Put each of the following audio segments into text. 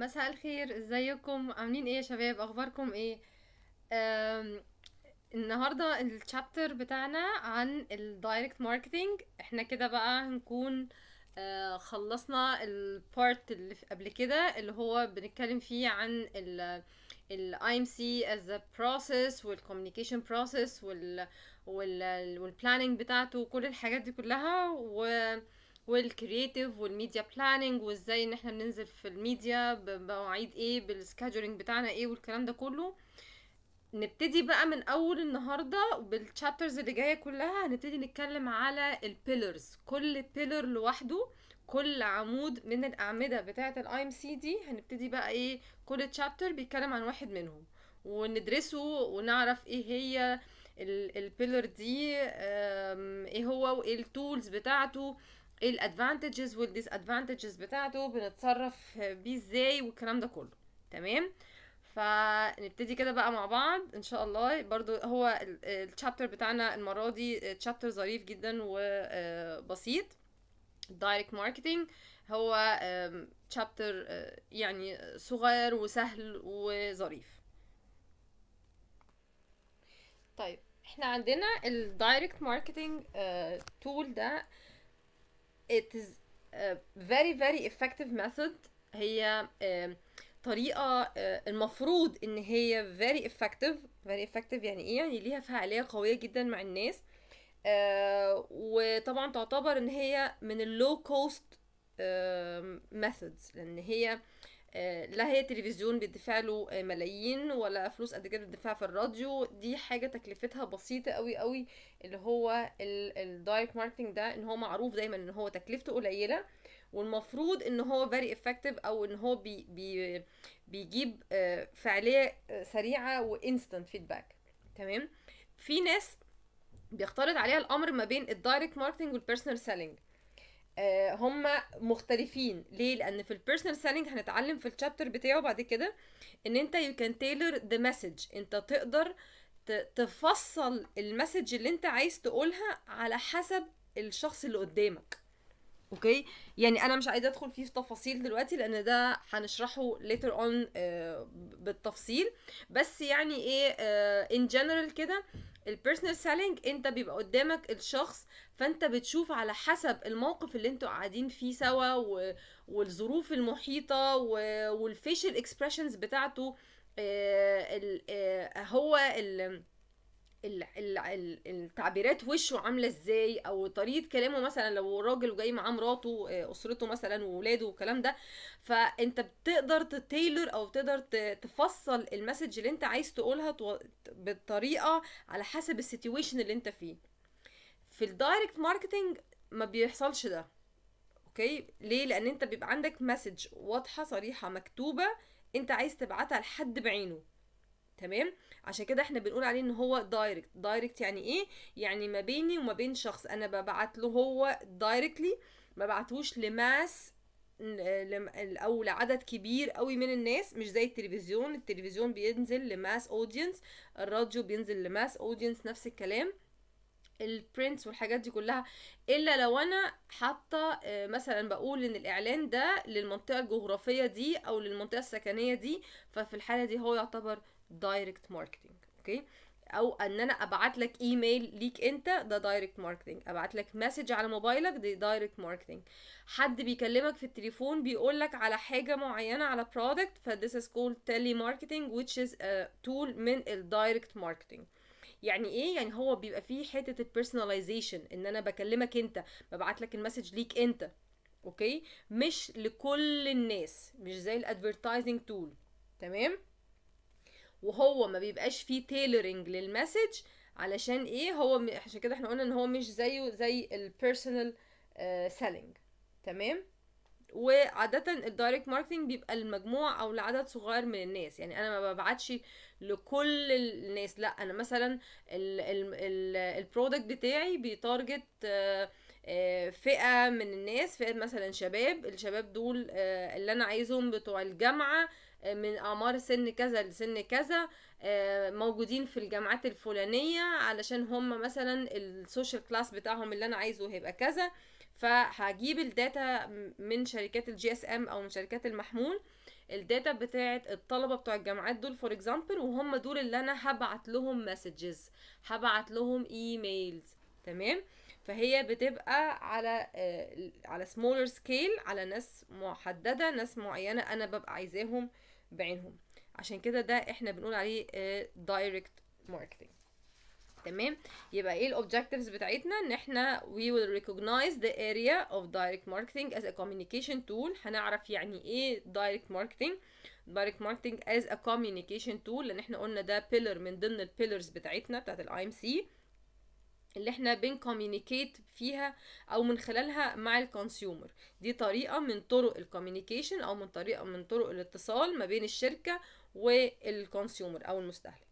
مساء الخير ازيكم عاملين ايه يا شباب اخباركم ايه النهارده التشابتر بتاعنا عن الدايركت ماركتنج احنا كده بقى هنكون آه، خلصنا البارت اللي قبل كده اللي هو بنتكلم فيه عن ال الاي ام سي از بروسيس والكوميونيكيشن بروسيس وال والبلاننج بتاعته وكل الحاجات دي كلها و والكرييتيف والميديا بلاننج وازاي ان احنا بننزل في الميديا بمواعيد ايه بالسكادجولينج بتاعنا ايه والكلام ده كله نبتدي بقى من اول النهارده بالتشابترز اللي جايه كلها هنبتدي نتكلم على البيلرز كل بيلر لوحده كل عمود من الاعمده بتاعه الاي ام سي دي هنبتدي بقى ايه كل تشابتر بيتكلم عن واحد منهم وندرسه ونعرف ايه هي البيلر دي ايه هو وايه التولز بتاعته الادفانتجز والديسادفانتجز بتاعته بنتصرف بيه ازاي والكلام ده كله تمام فنبتدي كده بقى مع بعض ان شاء الله برضو هو التشابتر بتاعنا المره دي تشابتر آه، ظريف جدا وبسيط دايركت ماركتنج هو تشابتر آه، يعني صغير وسهل وظريف طيب احنا عندنا الدايركت ماركتنج تول ده it is a very very effective method هي آه، طريقة آه، المفروض ان هي very effective very effective يعني ايه يعني ليها فعالية قوية جدا مع الناس آه، وطبعا تعتبر ان هي من low cost methods لان هي آه، لا هي تلفزيون بيدفع له آه، ملايين ولا فلوس قد كده بتدفع في الراديو دي حاجه تكلفتها بسيطه قوي قوي اللي هو الدايركت ماركتنج ده ان هو معروف دايما ان هو تكلفته قليله والمفروض ان هو فيري افكتيف او ان هو بي بي بيجيب آه، فعاليه سريعه وانستنت فيدباك تمام في ناس بيختلط عليها الامر ما بين الدايركت ماركتنج والبيرسونال سيلينج آه، هم مختلفين ليه لان في البيرسونال سيلينج هنتعلم في الشابتر بتاعه بعد كده ان انت يو كان تيلر ذا مسج انت تقدر تفصل المسج اللي انت عايز تقولها على حسب الشخص اللي قدامك اوكي يعني انا مش عايزه ادخل فيه في تفاصيل دلوقتي لان ده هنشرحه later on آه، بالتفصيل بس يعني ايه ان آه، جنرال كده البيرسونال سيلينج انت بيبقى قدامك الشخص فانت بتشوف على حسب الموقف اللي انتوا قاعدين فيه سوا و... والظروف المحيطه و... والفيشل اكسبريشنز بتاعته اه ال... اه هو ال... التعبيرات وشه عامله ازاي او طريقه كلامه مثلا لو راجل وجاي معاه مراته آه، اسرته مثلا واولاده والكلام ده فانت بتقدر تتيلر او بتقدر تفصل المسج اللي انت عايز تقولها بالطريقه على حسب السيتويشن اللي انت فيه في الدايركت ماركتنج ما بيحصلش ده اوكي ليه لان انت بيبقى عندك مسج واضحه صريحه مكتوبه انت عايز تبعتها لحد بعينه تمام عشان كده احنا بنقول عليه ان هو دايركت دايركت يعني ايه يعني ما بيني وما بين شخص انا ببعت له هو دايركتلي ما بعتوش لماس او لعدد كبير قوي من الناس مش زي التلفزيون التلفزيون بينزل لماس اودينس الراديو بينزل لماس اودينس نفس الكلام البرنتس والحاجات دي كلها الا لو انا حاطه آه، مثلا بقول ان الاعلان ده للمنطقه الجغرافيه دي او للمنطقه السكنيه دي ففي الحاله دي هو يعتبر دايركت ماركتنج اوكي او ان انا ابعت لك ايميل ليك انت ده دايركت ماركتنج ابعت لك مسج على موبايلك دي دايركت ماركتنج حد بيكلمك في التليفون بيقول لك على حاجه معينه على برودكت فديس از كول تيلي ماركتنج which از تول من الدايركت ماركتنج يعني ايه يعني هو بيبقى فيه حته البيرسوناليزيشن ان انا بكلمك انت ببعت لك المسج ليك انت اوكي مش لكل الناس مش زي الادفيرتايزنج تول تمام وهو ما بيبقاش فيه تيلورنج للمسج علشان ايه هو عشان كده احنا قلنا ان هو مش زيه زي البيرسونال سيلينج آه، تمام وعادة الدايركت ماركتنج بيبقى المجموع او لعدد صغير من الناس يعني انا ما ببعتش لكل الناس لا انا مثلا البرودكت بتاعي بيتارجت آه، آه، فئة من الناس فئة مثلا شباب الشباب دول اللي انا عايزهم بتوع الجامعة من اعمار سن كذا لسن كذا آه، موجودين في الجامعات الفلانيه علشان هم مثلا السوشيال كلاس بتاعهم اللي انا عايزه هيبقى كذا فهجيب الداتا من شركات الجي اس ام او من شركات المحمول الداتا بتاعه الطلبه بتوع الجامعات دول فور اكزامبل وهم دول اللي انا هبعت لهم مسجز هبعت لهم ايميلز تمام فهي بتبقى على آه، على سمولر سكيل على ناس محدده ناس معينه انا ببقى عايزاهم بعينهم عشان كده ده احنا بنقول عليه دايركت آه، ماركتنج تمام يبقى ايه الاوبجكتيفز بتاعتنا ان احنا we will recognize the area of direct marketing as a communication tool هنعرف يعني ايه direct marketing direct marketing as a communication tool لان احنا قلنا ده pillar من ضمن البيلرز بتاعتنا بتاعت الاي ام سي اللي احنا بنكوميونيكيت فيها او من خلالها مع الكونسيومر دي طريقه من طرق الكوميونيكيشن او من طريقه من طرق الاتصال ما بين الشركه والكونسيومر او المستهلك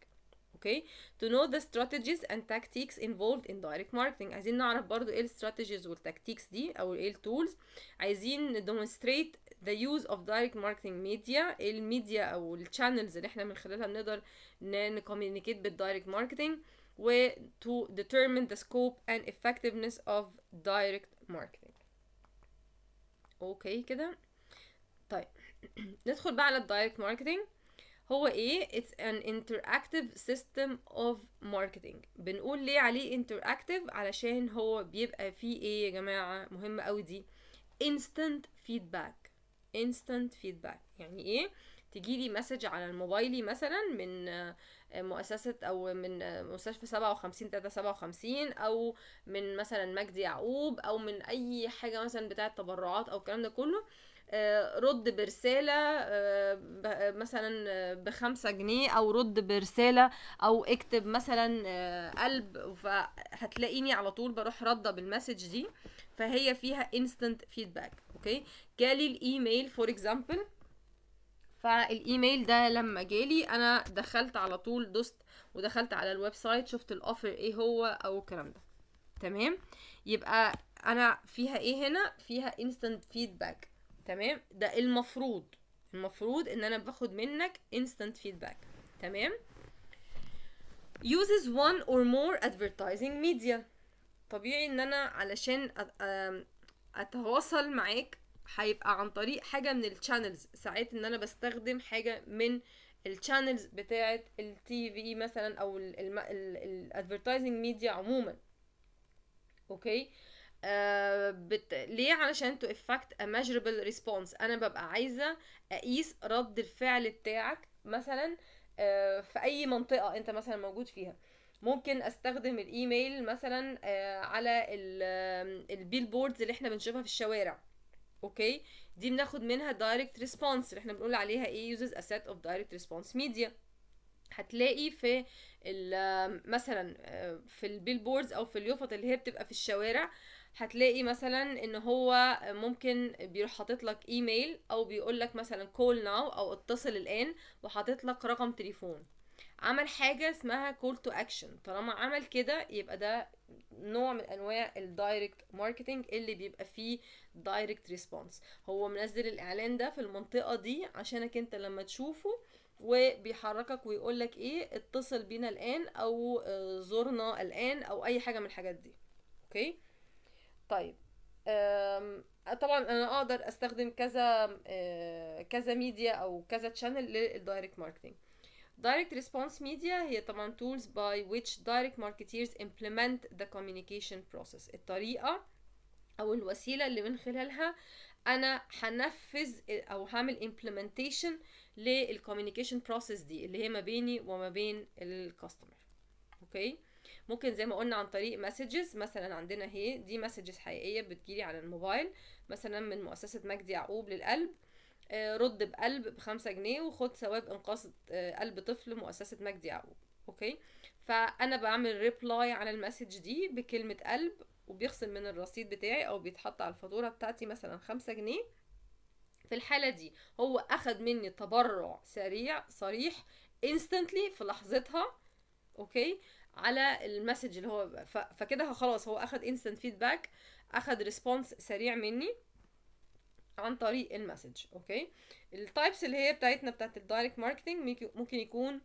اوكي to know the strategies and tactics involved in direct marketing عايزين نعرف برضو ايه الستراتيجيز والتكتيكس دي او ايه التولز عايزين demonstrate the use of direct marketing media الميديا او الشانلز اللي احنا من خلالها بنقدر نكوميونيكيت بالدايركت ماركتنج و to determine the scope and effectiveness of direct marketing اوكي كده طيب ندخل بقى على الدايركت ماركتينج هو ايه it's an interactive system of marketing بنقول ليه عليه interactive علشان هو بيبقى فيه ايه يا جماعة مهمة قوي دي instant feedback instant feedback يعني ايه تجيلي مسج على الموبايلي مثلا من مؤسسة أو من مستشفى 57 وخمسين أو من مثلا مجدي يعقوب أو من أي حاجة مثلا بتاعة تبرعات أو الكلام ده كله آه، رد برسالة آه، مثلا بخمسة جنيه أو رد برسالة أو اكتب مثلا آه، قلب فهتلاقيني على طول بروح ردة بالمسج دي فهي فيها instant feedback اوكي جالي الايميل فور اكزامبل فالايميل ده لما جالي انا دخلت على طول دوست ودخلت على الويب سايت شفت الاوفر ايه هو او الكلام ده تمام يبقى انا فيها ايه هنا فيها instant feedback تمام ده المفروض المفروض ان انا باخد منك instant feedback تمام uses one or more advertising media طبيعي ان انا علشان اتواصل معاك هيبقى عن طريق حاجه من الشانلز ساعات ان انا بستخدم حاجه من الشانلز بتاعه التي في مثلا او الادفرتايزنج ميديا عموما اوكي آه بت... ليه علشان تو افكت ا measurable ريسبونس انا ببقى عايزه اقيس رد الفعل بتاعك مثلا آه في اي منطقه انت مثلا موجود فيها ممكن استخدم الايميل مثلا آه على بوردز اللي احنا بنشوفها في الشوارع اوكي دي بناخد منها direct response اللي احنا بنقول عليها ايه يوزز ا سيت اوف دايركت ريسبونس ميديا هتلاقي في مثلا آه، في البيلبوردز او في اليوفط اللي هي بتبقى في الشوارع هتلاقي مثلا ان هو ممكن بيروح حاطط لك ايميل او بيقول لك مثلا كول ناو او اتصل الان وحاطط لك رقم تليفون عمل حاجه اسمها كول تو اكشن طالما عمل كده يبقى ده نوع من انواع الدايركت ماركتنج اللي بيبقى فيه دايركت ريسبونس هو منزل الاعلان ده في المنطقه دي عشانك انت لما تشوفه وبيحركك ويقول لك ايه اتصل بينا الان او آه، زورنا الان او اي حاجه من الحاجات دي اوكي طيب آه، طبعا انا اقدر استخدم كذا آه، كذا ميديا او كذا تشانل للدايركت ماركتنج Direct response media هي طبعا tools by which direct marketers implement the communication process الطريقة او الوسيله اللي من خلالها انا هنفذ او هعمل implementation للكوميونيكيشن بروسيس دي اللي هي ما بيني وما بين الكاستمر اوكي ممكن زي ما قلنا عن طريق مسجز مثلا عندنا هي دي مسجز حقيقيه بتجيلي على الموبايل مثلا من مؤسسه مجدي يعقوب للقلب آه، رد بقلب بخمسة جنيه وخد ثواب انقاذ آه، قلب طفل مؤسسه مجدي يعقوب اوكي فانا بعمل ريبلاي على المسج دي بكلمه قلب وبيخصم من الرصيد بتاعي او بيتحط على الفاتوره بتاعتي مثلا خمسة جنيه في الحاله دي هو اخد مني تبرع سريع صريح انستنتلي في لحظتها اوكي على المسج اللي هو فكده خلاص هو اخد انستنت فيدباك اخد ريسبونس سريع مني عن طريق المسج اوكي التايبس اللي هي بتاعتنا بتاعت الدايركت ماركتنج ممكن يكون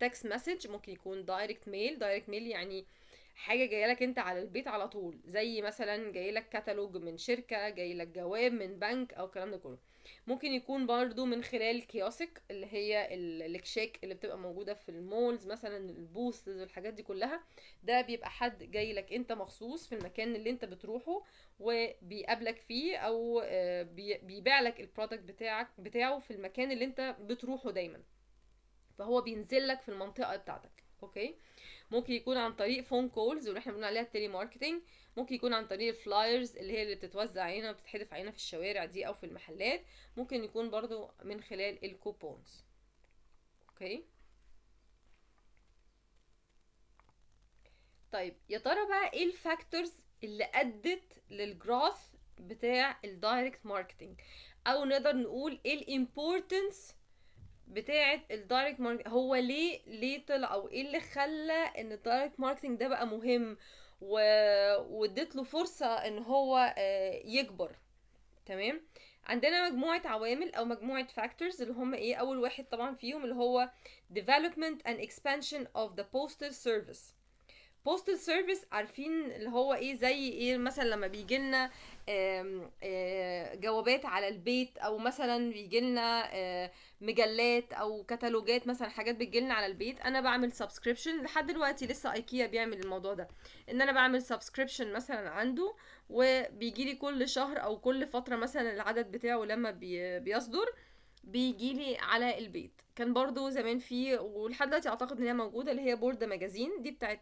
تكست مسج ممكن يكون دايركت ميل دايركت ميل يعني آه حاجه جايه لك انت على البيت على طول زي مثلا جاي لك كتالوج من شركه جاي لك جواب من بنك او الكلام ده كله ممكن يكون برضو من خلال كياسك اللي هي الكشاك اللي بتبقى موجوده في المولز مثلا البوستز والحاجات دي كلها ده بيبقى حد جاي لك انت مخصوص في المكان اللي انت بتروحه وبيقابلك فيه او آه، بيبيع لك البرودكت بتاعك بتاعه في المكان اللي انت بتروحه دايما فهو بينزل لك في المنطقه بتاعتك اوكي ممكن يكون عن طريق فون كولز واللي احنا بنقول عليها التيلي ماركتنج ممكن يكون عن طريق الفلايرز اللي هي اللي بتتوزع علينا وبتتحدف علينا في الشوارع دي او في المحلات ممكن يكون برضو من خلال الكوبونز اوكي طيب يا ترى بقى ايه الفاكتورز اللي ادت للجروث بتاع الدايركت ماركتنج او نقدر نقول ايه الامبورتنس بتاعه الدايركت ماركتنج هو ليه ليه طلع او ايه اللي خلى ان الدايركت ماركتنج ده بقى مهم و... واديت له فرصه ان هو آه، يكبر تمام عندنا مجموعه عوامل او مجموعه فاكتورز اللي هم ايه اول واحد طبعا فيهم اللي هو development and expansion of the postal service بوستال سيرفيس عارفين اللي هو ايه زي ايه مثلا لما بيجي لنا آه، جوابات على البيت او مثلا بيجي لنا آه، مجلات او كتالوجات مثلا حاجات بتجي لنا على البيت انا بعمل سبسكريبشن لحد دلوقتي لسه ايكيا بيعمل الموضوع ده ان انا بعمل سبسكريبشن مثلا عنده وبيجي لي كل شهر او كل فتره مثلا العدد بتاعه لما بيصدر بيجيلي على البيت كان برضو زمان في ولحد دلوقتي اعتقد ان هي موجوده اللي هي بورد ماجازين دي بتاعت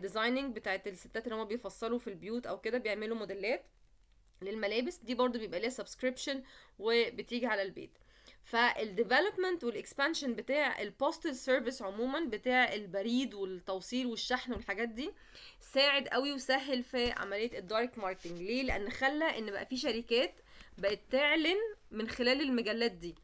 ديزايننج آه، آه، بتاعت الستات اللي هم بيفصلوا في البيوت او كده بيعملوا موديلات للملابس دي برضو بيبقى ليها سبسكريبشن وبتيجي على البيت فالديفلوبمنت والاكسبانشن بتاع البوستل سيرفيس عموما بتاع البريد والتوصيل والشحن والحاجات دي ساعد قوي وسهل في عمليه الدايركت ماركتنج ليه لان خلى ان بقى في شركات بقت تعلن من خلال المجلات دي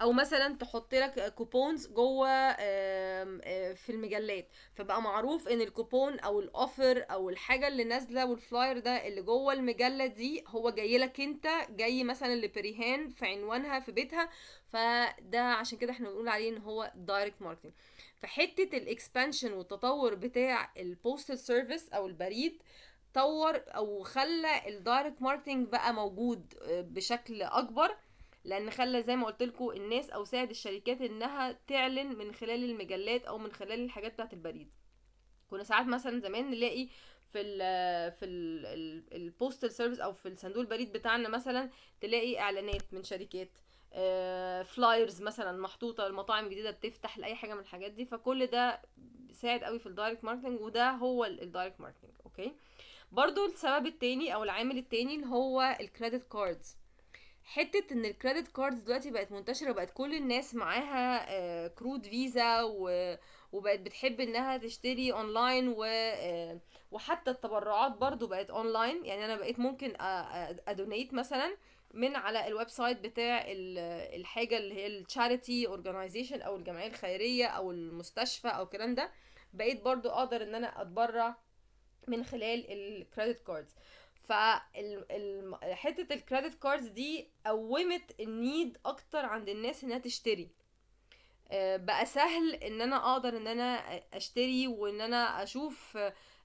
او مثلا تحط لك كوبونز جوه آه، في المجلات فبقى معروف ان الكوبون او الاوفر او الحاجه اللي نازله والفلاير ده اللي جوه المجله دي هو جاي لك انت جاي مثلا لبريهان في عنوانها في بيتها فده عشان كده احنا بنقول عليه ان هو دايركت ماركتنج فحته الاكسبانشن والتطور بتاع البوستال سيرفيس او البريد طور او خلى الدايركت ماركتنج بقى موجود آه، بشكل اكبر لان خلى زي ما قلت لكم الناس او ساعد الشركات انها تعلن من خلال المجلات او من خلال الحاجات بتاعه البريد كنا ساعات مثلا زمان نلاقي في ال في ال سيرفيس او في الصندوق البريد بتاعنا مثلا تلاقي اعلانات من شركات فلايرز آه، مثلا محطوطه المطاعم جديده بتفتح لاي حاجه من الحاجات دي فكل ده ساعد قوي في الدايركت ماركتنج وده هو الدايركت ماركتنج اوكي برضو السبب التاني او العامل التاني اللي هو الكريدت كاردز حته ان الكريدت كاردز دلوقتي بقت منتشره وبقت كل الناس معاها كرود آه، فيزا وبقت بتحب انها تشتري اونلاين و... آه، وحتى التبرعات برضو بقت اونلاين يعني انا بقيت ممكن ادونيت مثلا من على الويب سايت بتاع الحاجه اللي هي التشاريتي اورجانيزيشن او الجمعيه الخيريه او المستشفى او الكلام ده بقيت برضو اقدر ان انا اتبرع من خلال الكريدت كاردز فحته الكريدت كاردز دي قومت النيد اكتر عند الناس انها تشتري آه، بقى سهل ان انا اقدر ان انا اشتري وان انا اشوف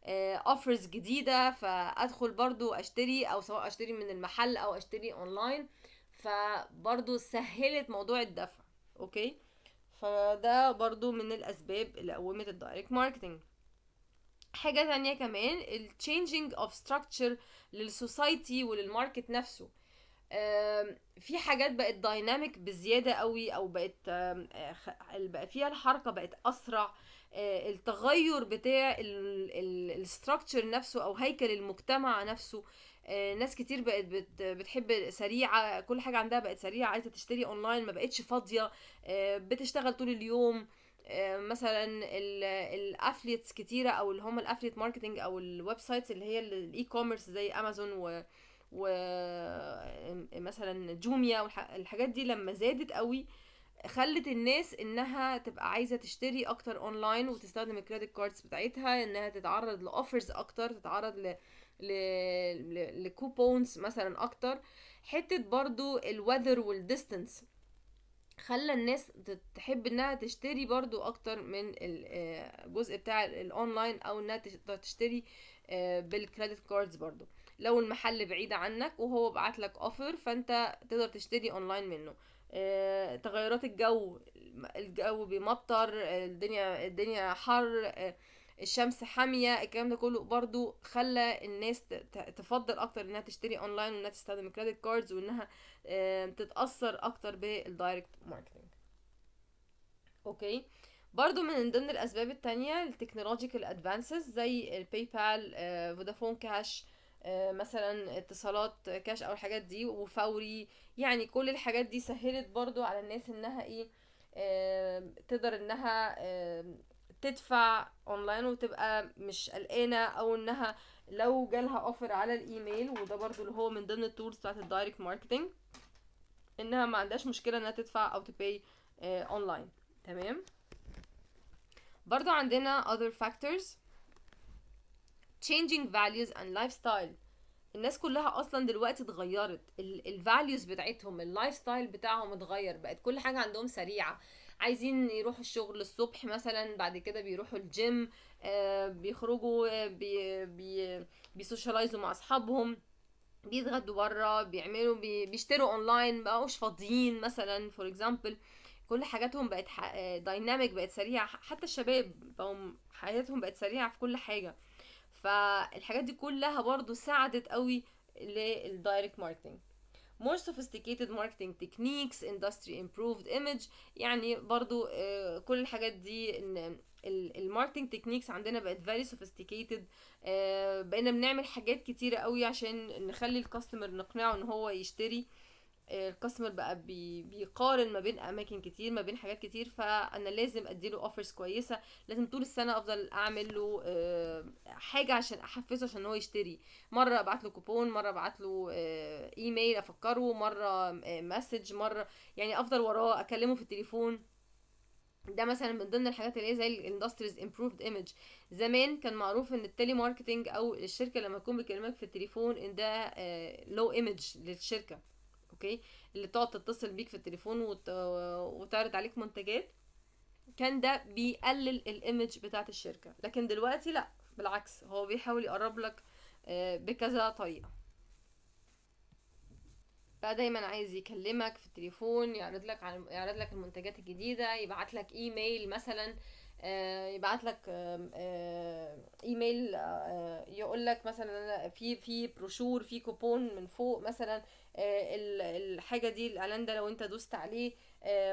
اوفرز آه، جديده فادخل برضو اشتري او سواء اشتري من المحل او اشتري اونلاين فبرضو سهلت موضوع الدفع اوكي فده برضو من الاسباب اللي قومت الدايركت ماركتنج حاجة تانية كمان ال changing of structure للسوسايتي وللماركت نفسه في حاجات بقت دايناميك بزيادة قوي او بقت بقى فيها الحركة بقت اسرع آه، التغير بتاع الستراكشر نفسه او هيكل المجتمع نفسه آه، ناس كتير بقت بتحب سريعه كل حاجه عندها بقت سريعه عايزه تشتري اونلاين ما بقتش فاضيه آه، بتشتغل طول اليوم آه، مثلا الافليتس كتيره او اللي هم الافليت ماركتنج او الويب سايتس اللي هي الاي كوميرس زي امازون و و مثلا جوميا والحاجات دي لما زادت قوي خلت الناس انها تبقى عايزه تشتري اكتر اونلاين وتستخدم الكريدت كاردز بتاعتها انها تتعرض لاوفرز اكتر تتعرض ل... ل... ل... لكوبونز مثلا اكتر حته برضو الوذر والديستنس خلى الناس تحب انها تشتري برضو اكتر من الجزء آه، بتاع الاونلاين او انها تقدر تشتري آه، بالكريدت كاردز برضو لو المحل بعيد عنك وهو بعت لك اوفر فانت تقدر تشتري اونلاين منه آه، تغيرات الجو الجو بيمطر الدنيا الدنيا حر الشمس حاميه الكلام ده كله برضو خلى الناس تفضل اكتر انها تشتري اونلاين وانها تستخدم الكريدت كاردز وانها تتاثر اكتر بالدايركت ماركتنج اوكي برضو من ضمن الاسباب التانية التكنولوجيكال ادفانسز زي الباي بال فودافون كاش مثلا اتصالات كاش او الحاجات دي وفوري يعني كل الحاجات دي سهلت برضو على الناس انها ايه تقدر انها تدفع اونلاين وتبقى مش قلقانه او انها لو جالها اوفر على الايميل وده برضو اللي هو من ضمن التولز بتاعت الدايركت ماركتنج انها ما عندهاش مشكله انها تدفع او تباي اونلاين آه، تمام برضو عندنا other factors changing values and lifestyle الناس كلها اصلا دلوقتي اتغيرت الفاليوز بتاعتهم اللايف ستايل بتاعهم اتغير بقت كل حاجه عندهم سريعه عايزين يروحوا الشغل الصبح مثلا بعد كده بيروحوا الجيم آه بيخرجوا آه، بي بي مع اصحابهم بيتغدوا بره بيعملوا بي بيشتروا اونلاين مبقوش فاضيين مثلا فور اكزامبل كل حاجاتهم بقت دايناميك آه، بقت سريعه حتى الشباب بقوا حياتهم بقت سريعه في كل حاجه فالحاجات دي كلها برضو ساعدت قوي للدايركت ماركتنج more sophisticated marketing techniques industry improved image يعني برضو آه، كل الحاجات دي ان الماركتنج تكنيكس عندنا بقت فيري سوفيستيكيتد آه، بقينا بنعمل حاجات كتيره قوي عشان نخلي الكاستمر نقنعه ان هو يشتري الكاستمر بقى بي بيقارن ما بين اماكن كتير ما بين حاجات كتير فانا لازم اديله اوفرز كويسه لازم طول السنه افضل اعمل له آه، حاجه عشان احفزه عشان هو يشتري مره ابعت له كوبون مره ابعت له ايميل آه، افكره مره مسج آه، مره يعني افضل وراه اكلمه في التليفون ده مثلا من ضمن الحاجات اللي هي زي الاندستريز امبروفد ايمج زمان كان معروف ان التلي ماركتنج او الشركه لما تكون بتكلمك في التليفون ان ده لو ايمج للشركه اوكي اللي تقعد تتصل بيك في التليفون وت... وتعرض عليك منتجات كان ده بيقلل الايمج بتاعت الشركه لكن دلوقتي لا بالعكس هو بيحاول يقرب لك آه، بكذا طريقه بقى دايما عايز يكلمك في التليفون يعرض لك عن يعرض لك المنتجات الجديده يبعت لك ايميل مثلا آه، يبعت لك آه، آه، ايميل يقول لك مثلا في في بروشور في كوبون من فوق مثلا الحاجه دي الاعلان ده لو انت دوست عليه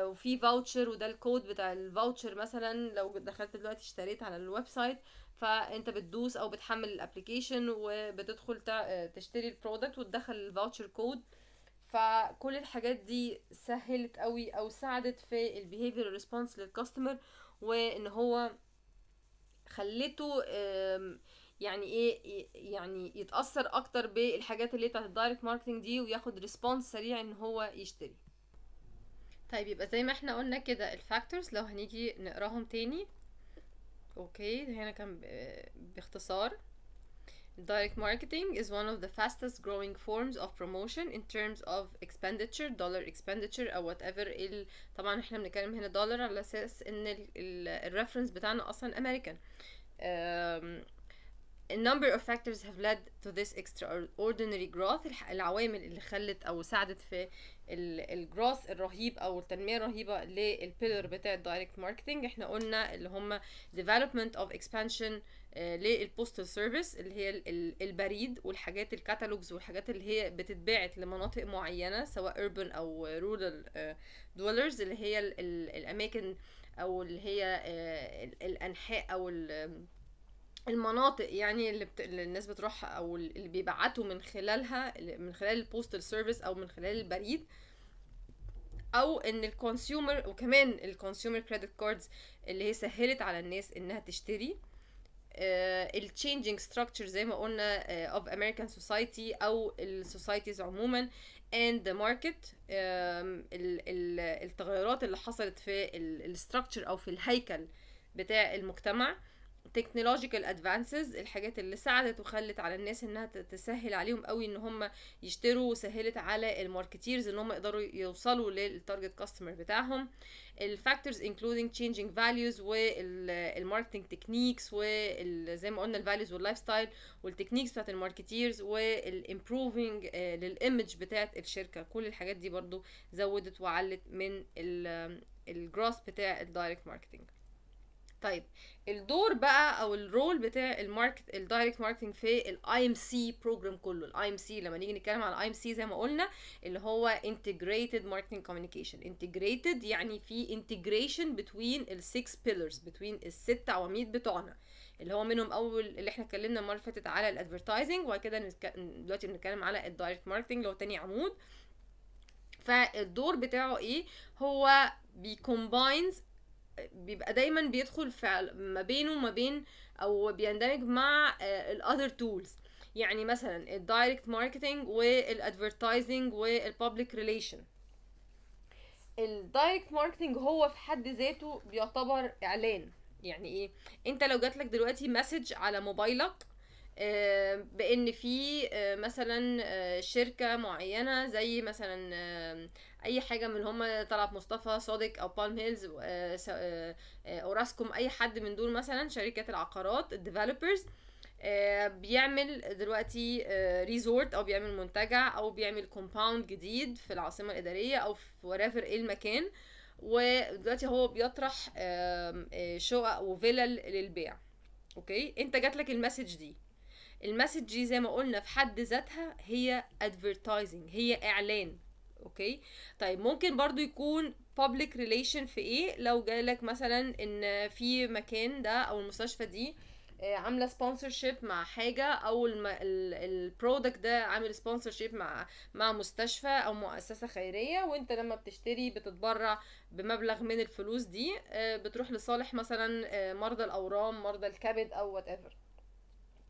وفي فاوتشر وده الكود بتاع الفاوتشر مثلا لو دخلت دلوقتي اشتريت على الويب سايت فانت بتدوس او بتحمل الابلكيشن وبتدخل تشتري البرودكت وتدخل الفاوتشر كود فكل الحاجات دي سهلت قوي او ساعدت في البيهيفير ريسبونس للكاستمر وان هو خليته يعني ايه يعني يتاثر اكتر بالحاجات اللي بتاعت الدايركت ماركتنج دي وياخد ريسبونس سريع ان هو يشتري طيب يبقى زي ما احنا قلنا كده الفاكتورز لو هنيجي نقراهم تاني اوكي هنا كان باختصار Direct marketing is one of the fastest growing forms of promotion in terms of expenditure dollar expenditure او وات ايفر طبعا احنا بنتكلم هنا دولار على اساس ان الريفرنس بتاعنا اصلا امريكان um, A number of factors have led to this extraordinary growth العوامل اللي خلت او ساعدت في الجروث الرهيب او التنميه الرهيبه للبيلر بتاع الدايركت ماركتنج احنا قلنا اللي هم ديفلوبمنت اوف اكسبانشن للبوستال سيرفيس اللي هي البريد والحاجات الكاتالوجز والحاجات اللي هي بتتبعت لمناطق معينه سواء urban او رورال آه، دولرز اللي هي الاماكن او اللي هي آه، الانحاء او ال المناطق يعني اللي, بت... اللي الناس بتروح او اللي بيبعتوا من خلالها من خلال البوستال سيرفيس او من خلال البريد او ان الكونسيومر وكمان الكونسيومر كريدت كاردز اللي هي سهلت على الناس انها تشتري آه، التشينجينج ستراكشر زي ما قلنا اوف امريكان سوسايتي او السوسايتيز عموما اند ذا ماركت التغيرات اللي حصلت في الستراكشر او في الهيكل بتاع المجتمع تكنولوجيكال ادفانسز الحاجات اللي ساعدت وخلت على الناس انها تسهل عليهم قوي ان هم يشتروا وسهلت على الماركتيرز ان هم يقدروا يوصلوا للتارجت كاستمر بتاعهم الفاكتورز انكلودنج تشينجينج فاليوز والماركتنج تكنيكس وزي ما قلنا الفاليوز واللايف ستايل والتكنيكس بتاعت الماركتيرز والامبروفنج آه، للايمج بتاعت الشركه كل الحاجات دي برضو زودت وعلت من الجروث بتاع الدايركت ماركتنج طيب الدور بقى او الرول بتاع الماركت الدايركت ماركتنج في الاي ام سي بروجرام كله الاي ام سي لما نيجي نتكلم على الاي ام سي زي ما قلنا اللي هو انتجريتد ماركتنج كوميونيكيشن انتجريتد يعني في انتجريشن بتوين السكس بيلرز بتوين الست عواميد بتوعنا اللي هو منهم اول اللي احنا اتكلمنا المره اللي فاتت على الادفرتايزنج وبعد كده دلوقتي بنتكلم على الدايركت ماركتنج اللي هو تاني عمود فالدور بتاعه ايه هو بيكومباينز بيبقى دايما بيدخل في ما بينه وما بين او بيندمج مع آه، الاذر تولز يعني مثلا الدايركت ماركتنج والادفيرتايزنج والبابليك ريليشن الدايركت ماركتنج هو في حد ذاته بيعتبر اعلان يعني ايه انت لو جاتلك دلوقتي مسج على موبايلك آه، بان في آه، مثلا آه، شركه معينه زي مثلا اي حاجه من اللي هم طلعت مصطفى صادق او بالم هيلز اوراسكوم اي حد من دول مثلا شركات العقارات الديفلوبرز بيعمل دلوقتي ريزورت او بيعمل منتجع او بيعمل كومباوند جديد في العاصمه الاداريه او في ورافر ايه المكان ودلوقتي هو بيطرح شقق وفلل للبيع اوكي انت جاتلك المسج دي المسج دي زي ما قلنا في حد ذاتها هي advertising هي اعلان اوكي طيب ممكن برضو يكون public relation في ايه لو جالك مثلا ان في مكان ده او المستشفى دي آه، عامله سبونسرشيب مع حاجه او البرودكت ده عامل سبونسرشيب مع مع مستشفى او مؤسسه خيريه وانت لما بتشتري بتتبرع بمبلغ من الفلوس دي آه، بتروح لصالح مثلا آه، مرضى الاورام مرضى الكبد او وات ايفر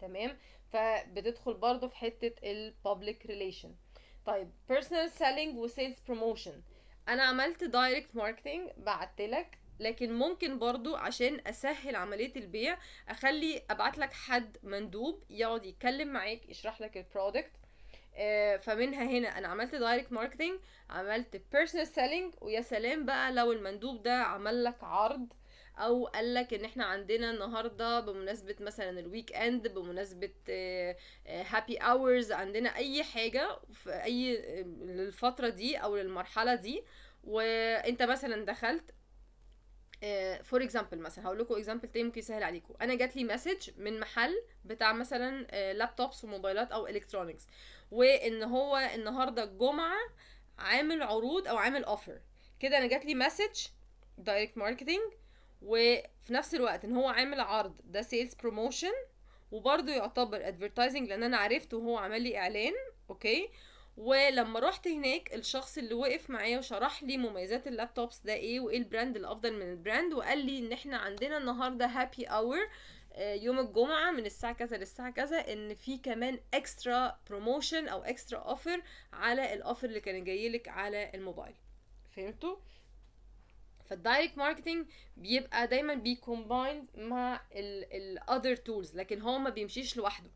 تمام فبتدخل برضو في حتة ال public relation طيب personal selling و sales promotion انا عملت direct marketing بعتلك لكن ممكن برضو عشان اسهل عمليه البيع اخلي ابعتلك حد مندوب يقعد يتكلم معاك يشرح لك البرودكت آه، فمنها هنا انا عملت دايركت ماركتنج عملت بيرسونال سيلينج ويا سلام بقى لو المندوب ده عمل لك عرض او قال لك ان احنا عندنا النهارده بمناسبه مثلا الويك اند بمناسبه هابي آه، اورز آه، عندنا اي حاجه في اي آه، للفتره دي او للمرحله دي وانت مثلا دخلت فور اكزامبل مثلا هقول لكم اكزامبل تاني ممكن يسهل عليكم انا جات لي مسج من محل بتاع مثلا لابتوبس وموبايلات او الكترونكس وان هو النهارده الجمعه عامل عروض او عامل اوفر كده انا جات لي مسج دايركت ماركتنج وفي نفس الوقت ان هو عامل عرض ده سيلز بروموشن وبرضه يعتبر ادفرتايزنج لان انا عرفته وهو عمل لي اعلان اوكي ولما رحت هناك الشخص اللي وقف معايا وشرح لي مميزات اللابتوبس ده ايه وايه البراند الافضل من البراند وقال لي ان احنا عندنا النهارده هابي اور آه، يوم الجمعة من الساعة كذا للساعة كذا ان في كمان اكسترا بروموشن او اكسترا اوفر على الاوفر اللي كان جايلك على الموبايل فهمتوا؟ فالدايركت ماركتنج بيبقى دايما بيكومبايند مع الاذر تولز لكن هو ما بيمشيش لوحده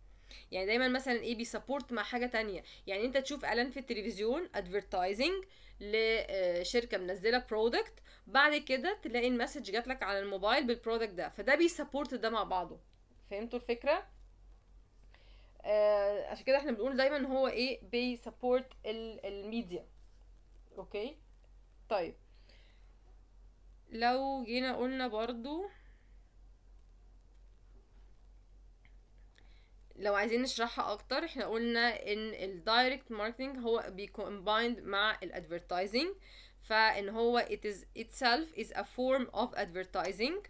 يعني دايما مثلا ايه بيسبورت مع حاجه تانية يعني انت تشوف اعلان في التلفزيون ادفرتايزنج لشركه آه، منزله برودكت بعد كده تلاقي المسج جات لك على الموبايل بالبرودكت ده فده بيسبورت ده مع بعضه فهمتوا الفكره آه عشان كده احنا بنقول دايما هو ايه بيسبورت الميديا اوكي طيب لو جينا قلنا برضو لو عايزين نشرحها اكتر احنا قلنا ان الدايركت ماركتنج هو بيكومبايند مع advertising فان هو it is itself is a form of advertising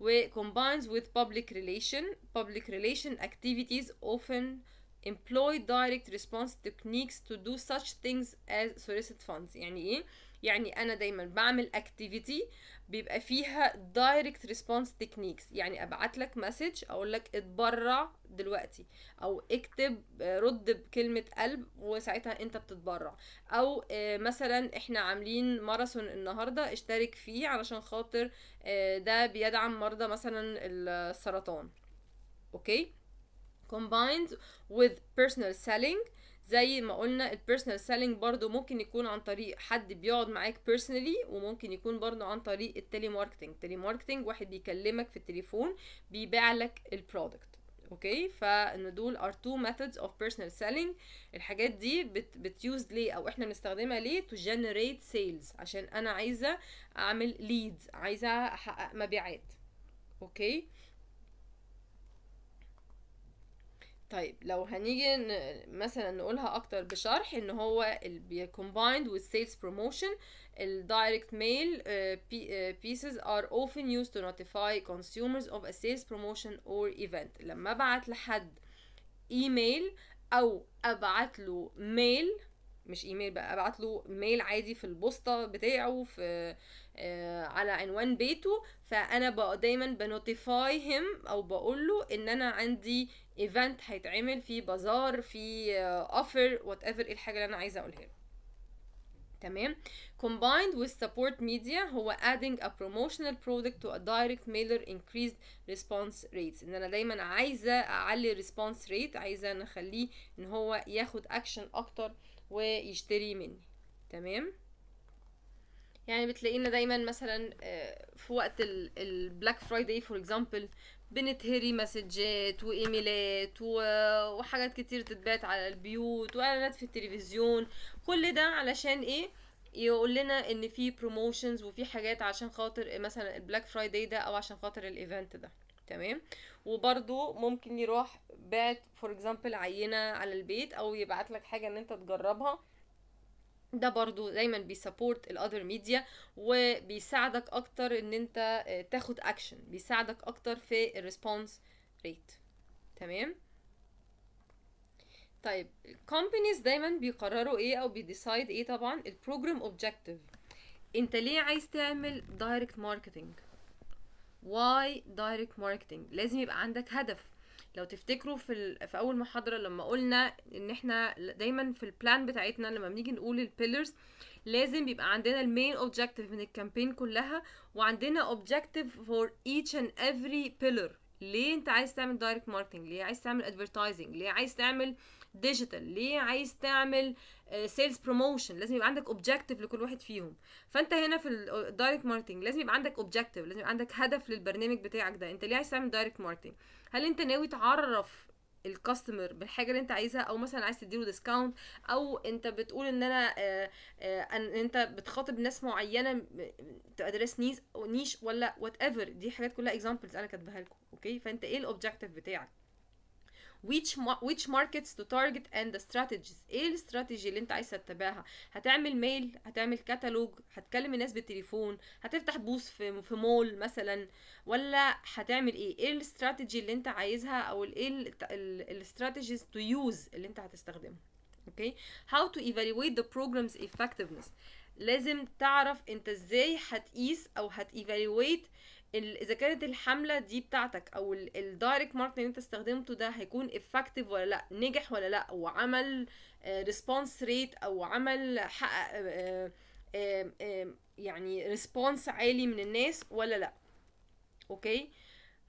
و combines with public relation public relation activities often employ direct response techniques to do such things as solicit funds يعني ايه يعني انا دايما بعمل activity بيبقى فيها direct response techniques يعني ابعت لك مسج اقول لك اتبرع دلوقتي او اكتب رد بكلمة قلب وساعتها انت بتتبرع او آه، مثلا احنا عاملين ماراثون النهاردة اشترك فيه علشان خاطر آه، ده بيدعم مرضى مثلا السرطان اوكي combined with personal selling زي ما قلنا البيرسونال سيلينج برضو ممكن يكون عن طريق حد بيقعد معاك بيرسونالي وممكن يكون برضو عن طريق التلي ماركتنج تلي واحد بيكلمك في التليفون بيبيع لك البرودكت اوكي فان دول ار تو ميثودز اوف بيرسونال سيلينج الحاجات دي بت بتيوز ليه او احنا بنستخدمها ليه تو جنريت سيلز عشان انا عايزه اعمل ليدز عايزه احقق مبيعات اوكي okay. طيب لو هنيجي مثلا نقولها اكتر بشرح ان هو combined with sales promotion الدايركت ميل mail uh, pieces are often used to notify consumers of a sales promotion or event لما ابعت لحد ايميل او ابعت له ميل مش ايميل بقى ابعت له ميل عادي في البوسطه بتاعه في آه على عنوان بيته فانا بقى دايما بنوتيفاي هيم او بقول له ان انا عندي ايفنت هيتعمل في بازار في اوفر وات ايفر ايه الحاجه اللي انا عايزه اقولها تمام combined with support media هو adding a promotional product to a direct mailer increased response rates ان انا دايما عايزه اعلي response rate عايزه نخليه ان هو ياخد اكشن اكتر ويشتري مني تمام يعني بتلاقينا دايما مثلا آه، في وقت البلاك فرايداي فور اكزامبل بنتهري مسجات وايميلات وحاجات كتير تتبعت على البيوت واعلانات في التلفزيون كل ده علشان ايه يقول لنا ان في بروموشنز وفي حاجات عشان خاطر مثلا البلاك فرايداي ده او عشان خاطر الايفنت ده تمام وبرده ممكن يروح بعت فور اكزامبل عينه على البيت او يبعت لك حاجه ان انت تجربها ده برضو دايما بيسابورت الاذر ميديا وبيساعدك اكتر ان انت آه، تاخد اكشن بيساعدك اكتر في الريسبونس ريت تمام طيب الكومبانيز دايما بيقرروا ايه او بيديسايد ايه طبعا البروجرام اوبجكتيف انت ليه عايز تعمل دايركت ماركتنج واي دايركت ماركتنج لازم يبقى عندك هدف لو تفتكروا في ال... في اول محاضره لما قلنا ان احنا دايما في البلان بتاعتنا لما بنيجي نقول البيلرز لازم بيبقى عندنا المين اوبجكتيف من الكامبين كلها وعندنا اوبجكتيف فور ايتش اند افري بيلر ليه انت عايز تعمل دايركت ماركتنج ليه عايز تعمل ادفرتايزنج ليه عايز تعمل ديجيتال ليه عايز تعمل سيلز uh, بروموشن لازم يبقى عندك اوبجكتيف لكل واحد فيهم فانت هنا في الدايركت ماركتنج لازم يبقى عندك اوبجكتيف لازم يبقى عندك هدف للبرنامج بتاعك ده انت ليه عايز تعمل دايركت ماركتنج هل انت ناوي تعرف الكاستمر بالحاجه اللي انت عايزها او مثلا عايز تديله ديسكاونت او انت بتقول ان انا آآ آه، آآ آه، ان انت بتخاطب ناس معينه تدرس نيش نيش ولا وات ايفر دي حاجات كلها اكزامبلز انا كاتباها لكم اوكي فانت ايه الاوبجكتيف بتاعك which which markets to target and the strategies ايه الاستراتيجي اللي انت عايز تتبعها هتعمل ميل هتعمل كتالوج هتكلم الناس بالتليفون هتفتح بوس في في مول مثلا ولا هتعمل ايه ايه الاستراتيجي اللي انت عايزها او ايه الاستراتيجيز تو يوز اللي انت هتستخدمها اوكي how to evaluate the program's effectiveness لازم تعرف انت ازاي هتقيس او evaluate اذا كانت الحمله دي بتاعتك او الدايركت ماركت اللي انت استخدمته ده هيكون افكتيف ولا لا نجح ولا لا وعمل ريسبونس ريت او عمل حقق آه، آه، آه، يعني ريسبونس عالي من الناس ولا لا اوكي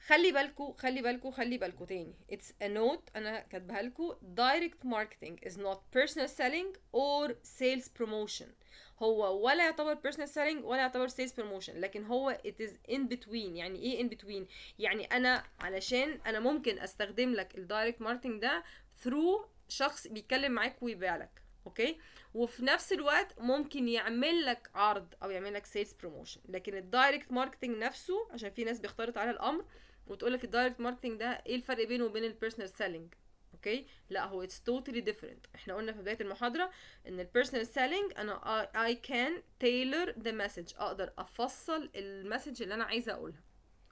خلي بالكو خلي بالكو خلي بالكو تاني it's a note انا كاتبها لكو direct marketing is not personal selling or sales promotion هو ولا يعتبر personal سيلينج ولا يعتبر سيلز بروموشن لكن هو it is in between يعني ايه in between يعني انا علشان انا ممكن استخدم لك الدايركت ماركتنج ده ثرو شخص بيتكلم معاك ويبيع لك اوكي وفي نفس الوقت ممكن يعمل لك عرض او يعمل لك سيلز بروموشن لكن الدايركت ماركتنج نفسه عشان في ناس بيختلط على الامر وتقول لك الدايركت ماركتنج ده ايه الفرق بينه وبين البيرسونال سيلينج اوكي لا هو اتس توتالي ديفرنت احنا قلنا في بدايه المحاضره ان البيرسونال سيلينج انا اي كان تايلر ذا مسج اقدر افصل المسج اللي انا عايزه اقولها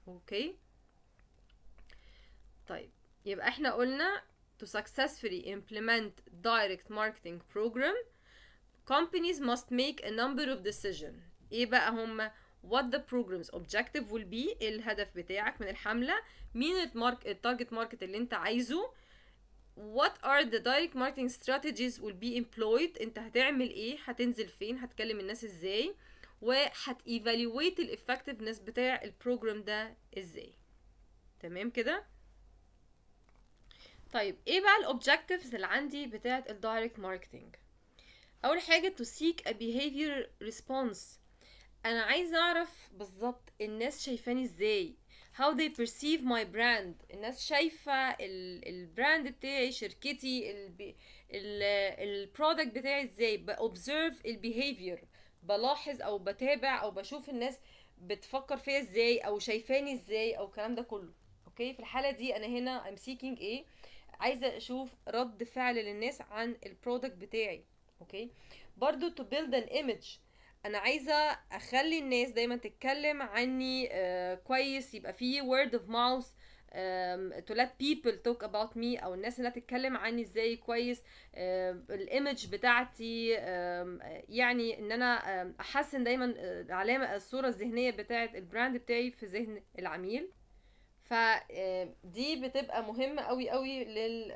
اوكي طيب يبقى احنا قلنا to successfully implement direct marketing program companies must make a number of decisions ايه بقى هما what the program's objective will be إيه الهدف بتاعك من الحملة مين التارجت ماركت اللي انت عايزه what are the direct marketing strategies will be employed انت هتعمل ايه هتنزل فين هتكلم الناس ازاي وهت evaluate effectiveness بتاع البروجرام ده ازاي تمام كده طيب ايه بقى الاوبجكتيفز اللي عندي بتاعه الدايركت marketing اول حاجه to seek a behavior response انا عايزه اعرف بالظبط الناس شايفاني ازاي how they perceive my brand الناس شايفة البراند بتاعي شركتي البرودكت بتاعي ازاي ب observe البيهيفير بلاحظ او بتابع او بشوف الناس بتفكر فيا ازاي او شايفاني ازاي او الكلام ده كله اوكي في الحالة دي انا هنا I'm seeking ايه عايزة اشوف رد فعل للناس عن البرودكت بتاعي اوكي برضو to build an image انا عايزه اخلي الناس دايما تتكلم عني آه، كويس يبقى في word of mouth to let people talk about me او الناس انها تتكلم عني ازاي كويس الايمج بتاعتي يعني ان انا احسن دايما العلامه آه، الصوره الذهنيه بتاعت البراند بتاعي في ذهن العميل فدي بتبقى مهمه قوي قوي لل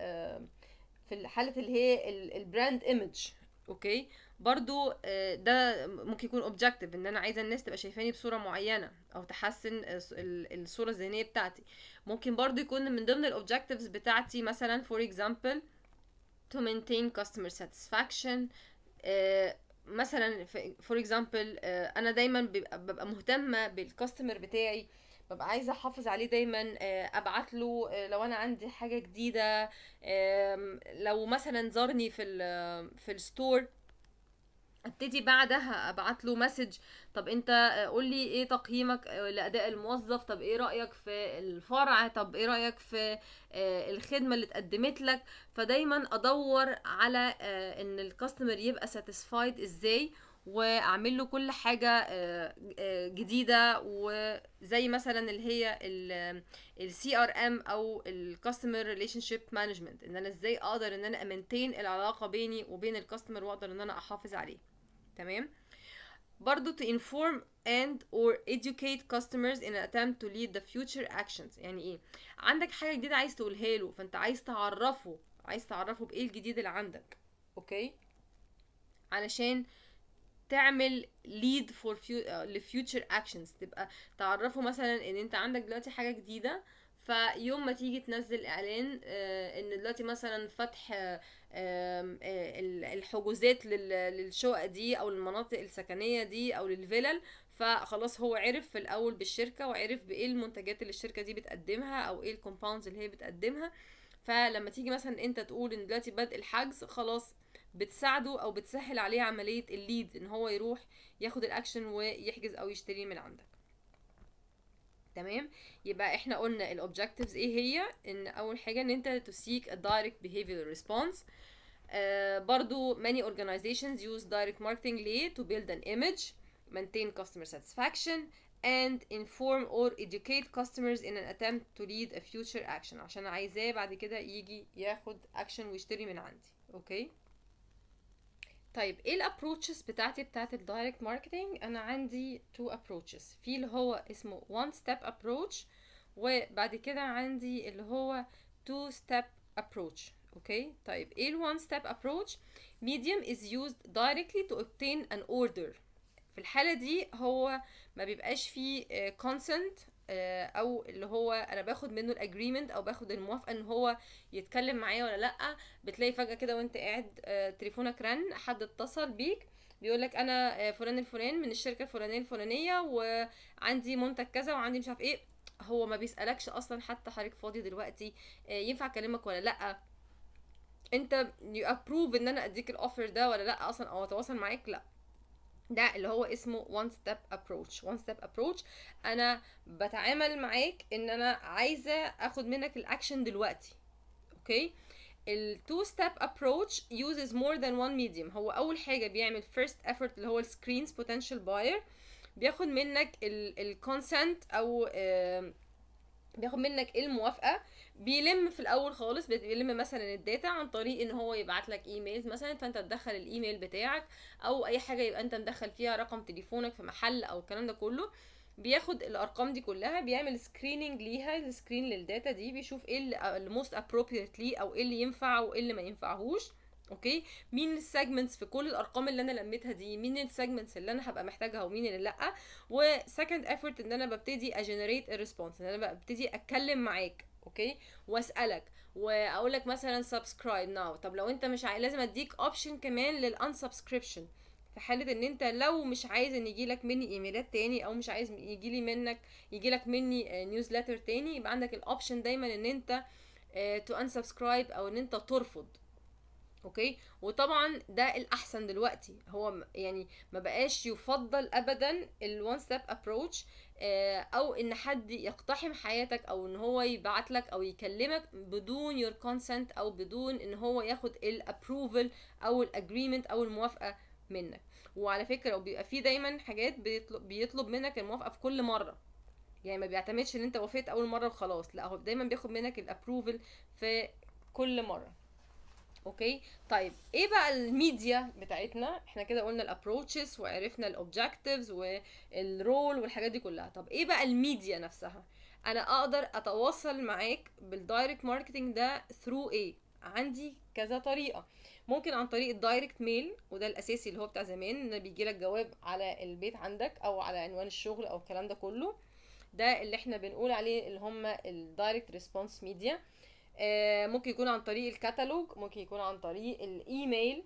في الحاله اللي هي البراند ايمج اوكي okay. برضو آه، ده ممكن يكون اوبجكتيف ان انا عايزه الناس تبقى شايفاني بصوره معينه او تحسن الصوره الذهنيه بتاعتي ممكن برضو يكون من ضمن الاوبجكتيفز بتاعتي مثلا فور اكزامبل to maintain customer satisfaction آه، مثلا فور اكزامبل آه، انا دايما ببقى مهتمه بالكاستمر بتاعي ببقى عايزه احافظ عليه دايما ابعت له لو انا عندي حاجه جديده لو مثلا زارني في في الستور ابتدي بعدها ابعت له مسج طب انت قول لي ايه تقييمك لاداء الموظف طب ايه رايك في الفرع طب ايه رايك في آه، الخدمه اللي اتقدمت لك فدايما ادور على آه، ان الكاستمر يبقى ساتيسفايد ازاي واعمل له كل حاجه آه، جديده وزي مثلا اللي هي السي ار ام او الكاستمر ريليشن شيب مانجمنت ان انا ازاي اقدر ان انا امنتين العلاقه بيني وبين الكاستمر واقدر ان انا احافظ عليه تمام برضو to inform and or educate customers in an attempt to lead the future actions يعني ايه عندك حاجه جديده عايز تقولها له فانت عايز تعرفه عايز تعرفه بايه الجديد اللي عندك اوكي علشان تعمل lead for future آه، actions تبقى تعرفه مثلا ان انت عندك دلوقتي حاجه جديده فيوم ما تيجي تنزل اعلان آه، ان دلوقتي مثلا فتح آه، آه، الحجوزات للشقق دي او المناطق السكنيه دي او للفلل فخلاص هو عرف في الاول بالشركه وعرف بايه المنتجات اللي الشركه دي بتقدمها او ايه الكومباوندز اللي هي بتقدمها فلما تيجي مثلا انت تقول ان دلوقتي بدء الحجز خلاص بتساعده او بتسهل عليه عمليه الليد ان هو يروح ياخد الاكشن ويحجز او يشتري من عندك تمام يبقى احنا قلنا الاوبجكتيفز ايه هي ان اول حاجه ان انت to seek a direct behavioral response آه برضو many organizations use direct marketing ليه to build an image maintain customer satisfaction and inform or educate customers in an attempt to lead a future action عشان عايزاه بعد كده يجي ياخد action ويشتري من عندي اوكي okay. طيب ايه الابروتشز بتاعتي بتاعت الدايركت ماركتنج انا عندي تو ابروتشز في اللي هو اسمه وان ستيب ابروتش وبعد كده عندي اللي هو تو ستيب ابروتش اوكي طيب ايه الوان ستيب ابروتش ميديوم از يوزد دايركتلي تو اوبتين ان اوردر في الحالة دي هو ما بيبقاش فيه كونسنت آه، آه، او اللي هو انا باخد منه الاجريمنت او باخد الموافقه ان هو يتكلم معايا ولا لا بتلاقي فجاه كده وانت قاعد آه، تليفونك رن حد اتصل بيك بيقول لك انا آه، فلان الفلان من الشركه الفلانيه الفلانيه وعندي منتج كذا وعندي مش عارف ايه هو ما بيسالكش اصلا حتى حضرتك فاضي دلوقتي ينفع اكلمك ولا لا انت يو ابروف ان انا اديك الاوفر ده ولا لا اصلا او اتواصل معاك لا ده اللي هو اسمه one step approach one step approach انا بتعامل معاك ان انا عايزه اخد منك الاكشن دلوقتي اوكي ال two step approach uses more than one medium هو اول حاجه بيعمل first effort اللي هو screens potential buyer بياخد منك ال consent او بياخد منك الموافقه بيلم في الاول خالص بيلم مثلا الداتا عن طريق ان هو يبعت لك ايميلز مثلا فانت تدخل الايميل بتاعك او اي حاجه يبقى انت مدخل فيها رقم تليفونك في محل او الكلام ده كله بياخد الارقام دي كلها بيعمل سكريننج ليها سكرين للداتا دي بيشوف ايه الموست ابروبريت آه، ليه او ايه اللي ينفع وايه اللي ما ينفعهوش اوكي مين السيجمنتس في كل الارقام اللي انا لميتها دي مين السيجمنتس اللي انا هبقى محتاجها ومين اللي لا وسكند ايفورت ان انا ببتدي اجنريت الريسبونس ان انا ببتدي اتكلم معاك اوكي واسالك واقول لك مثلا سبسكرايب ناو طب لو انت مش عايز لازم اديك اوبشن كمان للانسبسكريبشن في حاله ان انت لو مش عايز ان يجيلك مني ايميلات تاني او مش عايز لي منك يجيلك مني نيوزلاتر آه، تاني يبقى عندك الاوبشن دايما ان انت تو آه، انسبسكرايب او ان انت ترفض اوكي وطبعا ده الاحسن دلوقتي هو يعني ما بقاش يفضل ابدا الوان ستيب ابروتش او ان حد يقتحم حياتك او ان هو يبعت لك او يكلمك بدون يور كونسنت او بدون ان هو ياخد الابروفل او الاجريمنت او الموافقه منك وعلى فكره وبيبقى في دايما حاجات بيطلب, بيطلب منك الموافقه في كل مره يعني ما بيعتمدش ان انت وافقت اول مره وخلاص لا هو دايما بياخد منك الابروفل في كل مره اوكي طيب ايه بقى الميديا بتاعتنا احنا كده قلنا الابروتشز وعرفنا الاوبجكتيفز والرول والحاجات دي كلها طب ايه بقى الميديا نفسها انا اقدر اتواصل معاك بالدايركت ماركتنج ده ثرو ايه عندي كذا طريقه ممكن عن طريق الدايركت ميل وده الاساسي اللي هو بتاع زمان ان بيجي لك جواب على البيت عندك او على عنوان الشغل او الكلام ده كله ده اللي احنا بنقول عليه اللي هم الدايركت ريسبونس ميديا آه، ممكن يكون عن طريق الكتالوج ممكن يكون عن طريق الايميل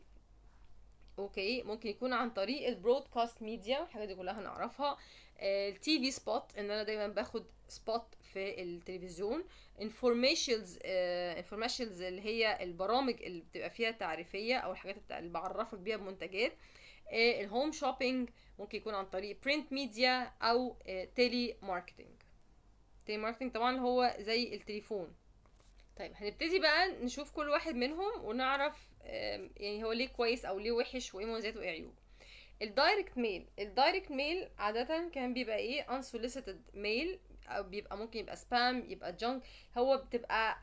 اوكي ممكن يكون عن طريق البرودكاست ميديا الحاجات دي كلها هنعرفها التي في سبوت ان انا دايما باخد سبوت في التلفزيون انفورميشنز انفورميشنز آه، اللي هي البرامج اللي بتبقى فيها تعريفيه او الحاجات اللي بعرفك بيها بمنتجات آه، الهوم شوبينج ممكن يكون عن طريق برنت ميديا او تيلي ماركتنج تيلي ماركتنج طبعا هو زي التليفون طيب هنبتدي بقى نشوف كل واحد منهم ونعرف يعني هو ليه كويس او ليه وحش وايه مميزاته وايه عيوبه الدايركت ميل الدايركت ميل عادة كان بيبقى ايه unsolicited ميل او بيبقى ممكن يبقى سبام يبقى جنك هو بتبقى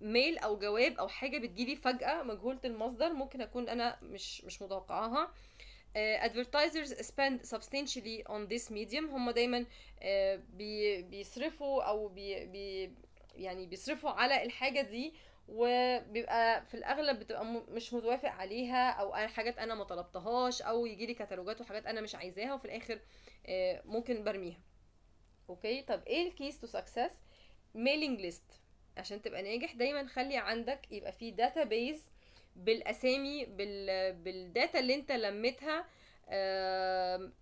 ميل او جواب او حاجه بتجيلي فجاه مجهوله المصدر ممكن اكون انا مش مش متوقعاها ادفرتايزرز آه، advertisers spend substantially on this medium هم دايما آه، بيصرفوا او بي بي يعني بيصرفوا على الحاجه دي وبيبقى في الاغلب بتبقى مش متوافق عليها او حاجات انا ما طلبتهاش او يجي لي كتالوجات وحاجات انا مش عايزاها وفي الاخر آه، ممكن برميها اوكي طب ايه الكيس تو سكسس ميلينج ليست عشان تبقى ناجح دايما خلي عندك يبقى في داتابيز بالاسامي بال... بالداتا اللي انت لميتها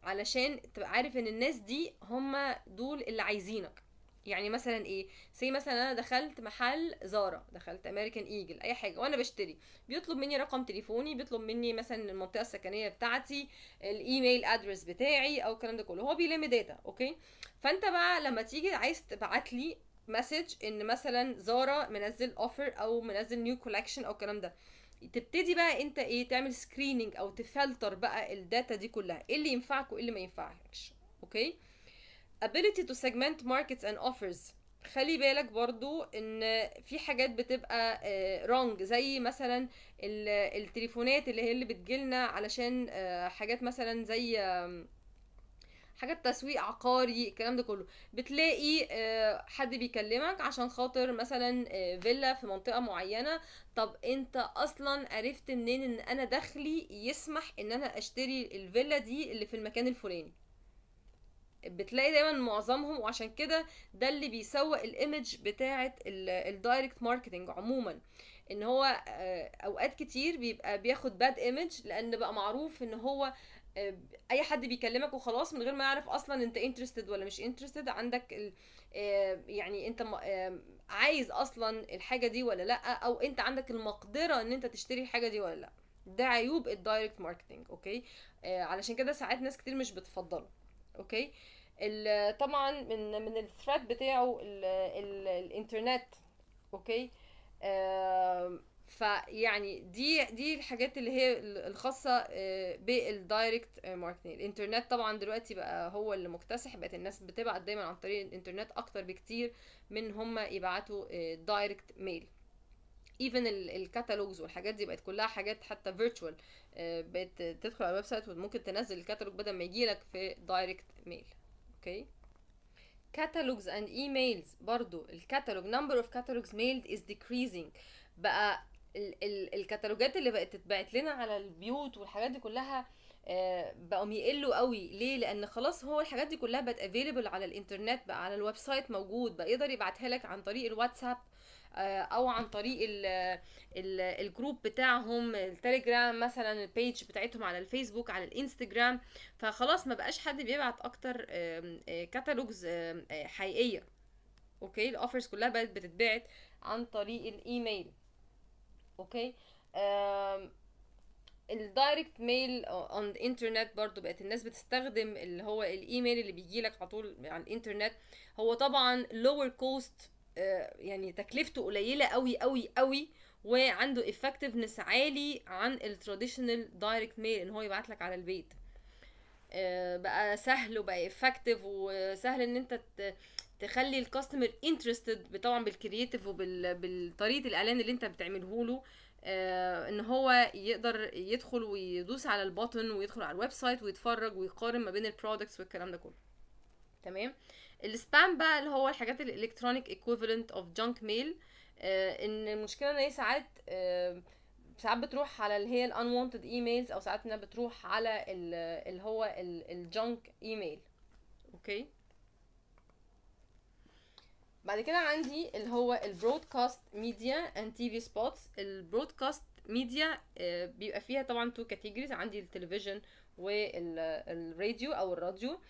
علشان تبقى عارف ان الناس دي هم دول اللي عايزينك يعني مثلا ايه سي مثلا انا دخلت محل زارا دخلت امريكان ايجل اي حاجه وانا بشتري بيطلب مني رقم تليفوني بيطلب مني مثلا المنطقه السكنيه بتاعتي الايميل ادرس بتاعي او الكلام ده كله هو بيلم داتا اوكي فانت بقى لما تيجي عايز تبعت لي مسج ان مثلا زارا منزل اوفر او منزل نيو كولكشن او الكلام ده تبتدي بقى انت ايه تعمل سكريننج او تفلتر بقى الداتا دي كلها ايه اللي ينفعك وايه اللي ما ينفعكش اوكي ability to segment markets and offers خلي بالك برضو ان في حاجات بتبقى رونج آه، زي مثلا التليفونات اللي هي اللي بتجيلنا علشان آه، حاجات مثلا زي حاجات تسويق عقاري الكلام ده كله بتلاقي آه، حد بيكلمك عشان خاطر مثلا فيلا في منطقه معينه طب انت اصلا عرفت منين ان انا دخلي يسمح ان انا اشتري الفيلا دي اللي في المكان الفلاني بتلاقي دايما معظمهم وعشان كده ده اللي بيسوق الايمج بتاعه الدايركت ماركتنج عموما ان هو آه، اوقات كتير بيبقى بياخد باد ايمج لان بقى معروف ان هو آه، اي حد بيكلمك وخلاص من غير ما يعرف اصلا انت انترستد ولا مش انترستد عندك آه، يعني انت عايز اصلا الحاجه دي ولا لا او انت عندك المقدره ان انت تشتري الحاجه دي ولا لا ده عيوب الدايركت ماركتنج اوكي علشان كده ساعات ناس كتير مش بتفضله اوكي طبعا من من الثريد بتاعه الانترنت اوكي فيعني دي دي الحاجات اللي هي الخاصه آه، بالدايركت ماركتنج الانترنت طبعا دلوقتي بقى هو اللي مكتسح بقت الناس بتبعت دايما عن طريق الانترنت اكتر بكتير من هم يبعتوا دايركت آه، ميل ايفن الكاتالوجز والحاجات دي بقت كلها حاجات حتى فيرتشوال آه، بقت تدخل على الويب سايت وممكن تنزل الكاتالوج بدل ما يجي لك في دايركت ميل اوكي كتالوجز اند ايميلز برضو الكاتالوج نمبر اوف كتالوجز ميلد از ديكريزنج بقى ال ال الكتالوجات اللي بقت تتبعت لنا على البيوت والحاجات دي كلها آه، بقوا يقلوا قوي ليه لان خلاص هو الحاجات دي كلها بقت افيلبل على الانترنت بقى على الويب سايت موجود بقى يقدر يبعتها لك عن طريق الواتساب آه، او عن طريق ال الجروب بتاعهم التليجرام مثلا البيج بتاعتهم على الفيسبوك على الانستجرام فخلاص ما بقاش حد بيبعت اكتر كتالوجز آه، آه، حقيقيه اوكي الاوفرز كلها بقت بتتبعت عن طريق الايميل اوكي الدايركت ميل اون الانترنت برضو بقت الناس بتستخدم اللي هو الايميل اللي بيجي لك على طول على الانترنت هو طبعا لوور كوست آه، يعني تكلفته قليله قوي قوي قوي وعنده effectiveness عالي عن التراديشنال دايركت ميل ان هو يبعت لك على البيت آه، بقى سهل وبقى effective وسهل ان انت تخلي الكاستمر انترستد طبعا بالكرييتيف وبالطريقه الاعلان اللي انت بتعمله له آه، ان هو يقدر يدخل ويدوس على البوتن ويدخل على الويب سايت ويتفرج ويقارن ما بين البرودكتس والكلام ده كله تمام السبام بقى اللي هو الحاجات الالكترونيك ايكويفالنت اوف جانك ميل ان المشكله ان هي ساعات آه، ساعات بتروح على اللي هي الانوانتد ايميلز او ساعات انها بتروح على اللي هو الجانك ايميل اوكي بعد كده عندي اللي هو البرودكاست ميديا اند تي في سبوتس البرودكاست ميديا بيبقى فيها طبعا تو كاتيجوريز عندي التلفزيون والراديو او الراديو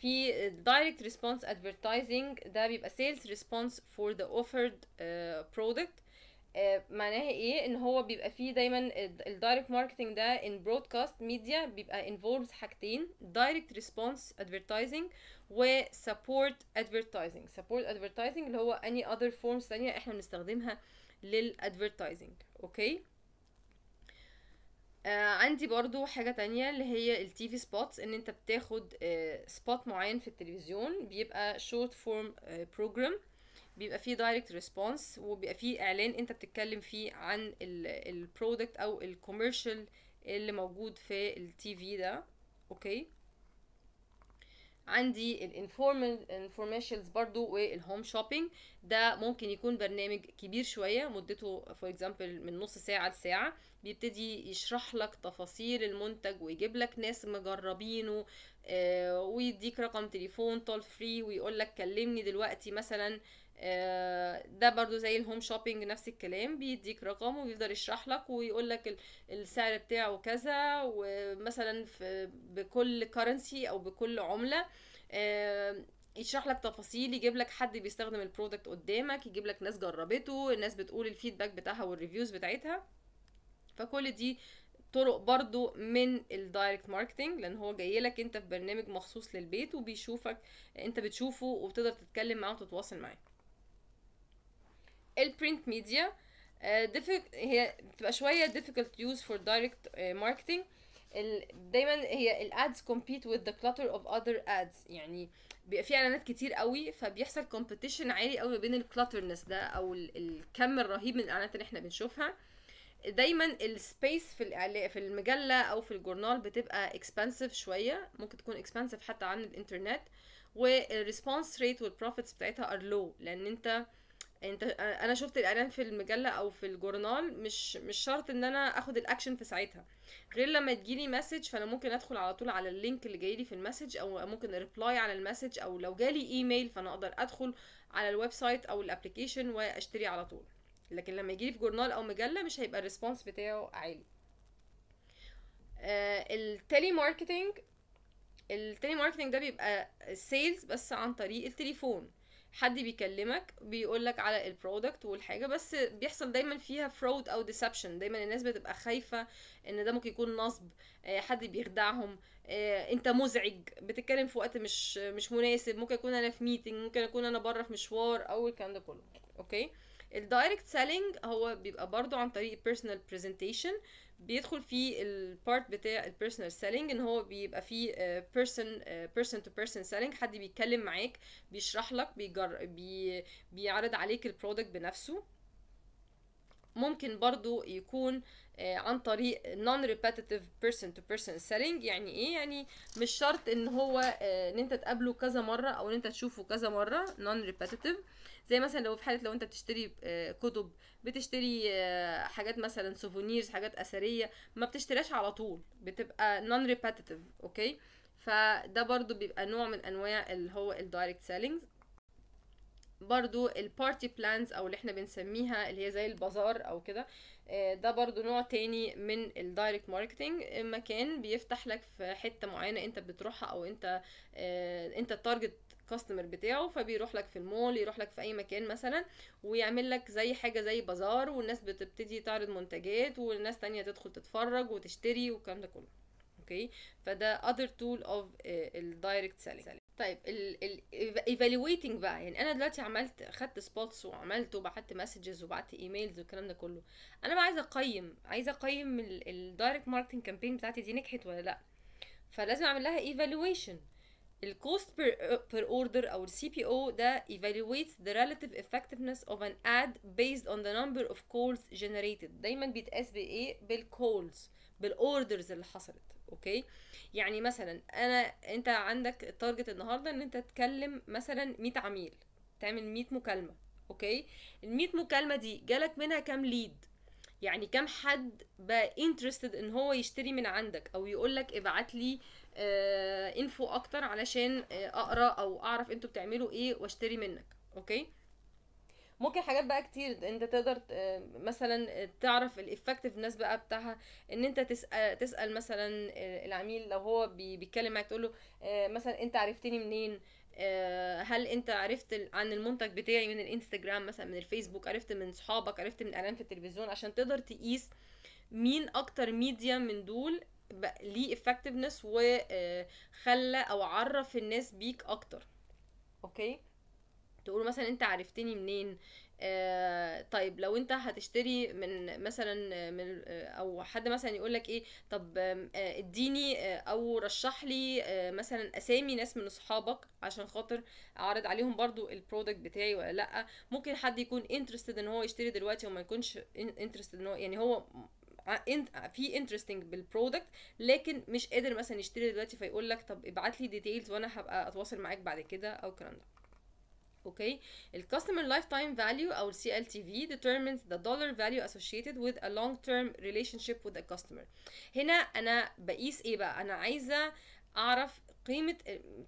في uh, direct response advertising ده بيبقى sales response for the offered uh, product uh, معناها ايه ان هو بيبقى فيه دايما الدايركت ماركتنج ده in broadcast media بيبقى involves حاجتين direct response advertising و support advertising support advertising اللي هو any other forms تانية احنا بنستخدمها للادفرتايزنج اوكي okay? آه عندي برضو حاجة تانية اللي هي التي في سبوتس ان انت بتاخد آه سبوت معين في التلفزيون بيبقى شورت فورم بروجرام بيبقى فيه دايركت ريسبونس وبيبقى فيه اعلان انت بتتكلم فيه عن البرودكت او الكوميرشال اللي موجود في التي في ده اوكي عندي الانفورميشنز برضو والهوم شوبينج ده ممكن يكون برنامج كبير شويه مدته فور اكزامبل من نص ساعه لساعه بيبتدي يشرح لك تفاصيل المنتج ويجيب لك ناس مجربينه آه، ويديك رقم تليفون تول فري ويقول لك كلمني دلوقتي مثلا آه، ده برضو زي الهوم شوبينج نفس الكلام بيديك رقم ويقدر يشرح لك ويقول لك السعر بتاعه كذا ومثلا في بكل كرنسي او بكل عمله آه، يشرح لك تفاصيل يجيب لك حد بيستخدم البرودكت قدامك يجيب لك ناس جربته الناس بتقول الفيدباك بتاعها والريفيوز بتاعتها فكل دي طرق برضو من الدايركت ماركتنج لان هو جاي لك انت في برنامج مخصوص للبيت وبيشوفك انت بتشوفه وبتقدر تتكلم معاه وتتواصل معاه البرنت ميديا آه، هي بتبقى شويه difficult to use for direct آه، marketing دايما هي الادز compete with the clutter of other ads يعني بيبقى في اعلانات كتير قوي فبيحصل كومبيتيشن عالي قوي بين الكلاترنس ده او الكم الرهيب من الاعلانات اللي احنا بنشوفها دايما السبيس في في المجله او في الجورنال بتبقى اكسبنسيف شويه ممكن تكون اكسبنسيف حتى عن الانترنت والريسبونس ريت والبروفيتس بتاعتها ار لو لان انت انت انا شفت الاعلان في المجله او في الجورنال مش مش شرط ان انا اخد الاكشن في ساعتها غير لما تجيلي مسج فانا ممكن ادخل على طول على اللينك اللي جايلي في المسج او ممكن ريبلاي على المسج او لو جالي ايميل فانا اقدر ادخل على الويب سايت او الابلكيشن واشتري على طول لكن لما يجيلي في جورنال او مجله مش هيبقى الريسبونس بتاعه عالي آه، التلي ماركتنج التلي ماركتنج ده بيبقى سيلز بس عن طريق التليفون حد بيكلمك بيقول لك على البرودكت والحاجه بس بيحصل دايما فيها فرود او ديسبشن دايما الناس بتبقى خايفه ان ده ممكن يكون نصب آه، حد بيخدعهم آه، انت مزعج بتتكلم في وقت مش مش مناسب ممكن اكون انا في ميتنج ممكن اكون انا بره في مشوار او الكلام ده كله اوكي الدايركت سيلينج هو بيبقى برضو عن طريق بيرسونال برزنتيشن بيدخل في البارت بتاع البيرسونال سيلينج ان هو بيبقى فيه بيرسون بيرسون تو بيرسون سيلينج حد بيتكلم معاك بيشرح لك بيجر بي بيعرض عليك البرودكت بنفسه ممكن برضو يكون آه، عن طريق non repetitive person to person سيلينج يعني ايه يعني مش شرط ان هو آه، ان انت تقابله كذا مره او ان انت تشوفه كذا مره non repetitive زي مثلا لو في حاله لو انت بتشتري آه، كتب بتشتري آه، حاجات مثلا سوفونيرز حاجات اثريه ما بتشتريهاش على طول بتبقى نون ريبيتيتيف اوكي فده برضو بيبقى نوع من انواع اللي هو الدايركت سيلينجز برضو البارتي بلانز او اللي احنا بنسميها اللي هي زي البازار او كده آه، ده برضو نوع تاني من الدايركت ماركتينج مكان بيفتح لك في حتة معينة انت بتروحها او انت انت التارجت الكاستمر بتاعه فبيروح لك في المول يروح لك في اي مكان مثلا ويعمل لك زي حاجه زي بازار والناس بتبتدي تعرض منتجات والناس تانية تدخل تتفرج وتشتري والكلام ده كله اوكي فده other tool of آه، الدايركت سيلينج طيب الايفالويتنج بقى يعني انا دلوقتي عملت خدت سبوتس وعملت وبعت مسجز وبعت ايميلز والكلام ده كله انا بقى عايزه اقيم عايزه اقيم الدايركت ماركتنج كامبين بتاعتي دي نجحت ولا لا فلازم اعمل لها ايفالويشن الكوست بير اوردر او السي بي او ده evaluates the relative effectiveness of an ad based on the number of calls generated دايما بيتقاس بايه بالكولز بالاوردرز اللي حصلت اوكي يعني مثلا انا انت عندك التارجت النهارده ان انت تكلم مثلا 100 عميل تعمل 100 مكالمه اوكي ال 100 مكالمه دي جالك منها كام ليد يعني كام حد بقى انترستد ان هو يشتري من عندك او يقول لك ابعت لي انفو آه، اكتر علشان آه، اقرا او اعرف انتوا بتعملوا ايه واشتري منك اوكي ممكن حاجات بقى كتير انت تقدر آه، مثلا تعرف الافكتفنس بقى بتاعها ان انت تسال تسال مثلا العميل لو هو بيتكلم معاك تقول له مثلا انت عرفتني منين هل انت عرفت عن المنتج بتاعي من الانستجرام مثلا من الفيسبوك عرفت من صحابك عرفت من اعلان في التلفزيون عشان تقدر تقيس مين اكتر ميديا من دول ليه افكتفنس وخلى آه، او عرف الناس بيك اكتر اوكي تقول مثلا انت عرفتني منين آه طيب لو انت هتشتري من مثلا من آه، او حد مثلا يقول لك ايه طب آه اديني آه او رشح لي آه مثلا اسامي ناس من اصحابك عشان خاطر اعرض عليهم برضو البرودكت بتاعي ولا لا ممكن حد يكون انترستد ان هو يشتري دلوقتي وما يكونش انترستد ان هو يعني هو آه، في انترستنج بالبرودكت لكن مش قادر مثلا يشتري دلوقتي فيقول لك طب ابعت لي ديتيلز وانا هبقى اتواصل معاك بعد كده او الكلام ده اوكي الكاستمر لايف تايم فاليو او السي ال تي في determines the dollar value associated with a long term relationship with a customer هنا انا بقيس ايه بقى انا عايزه اعرف قيمه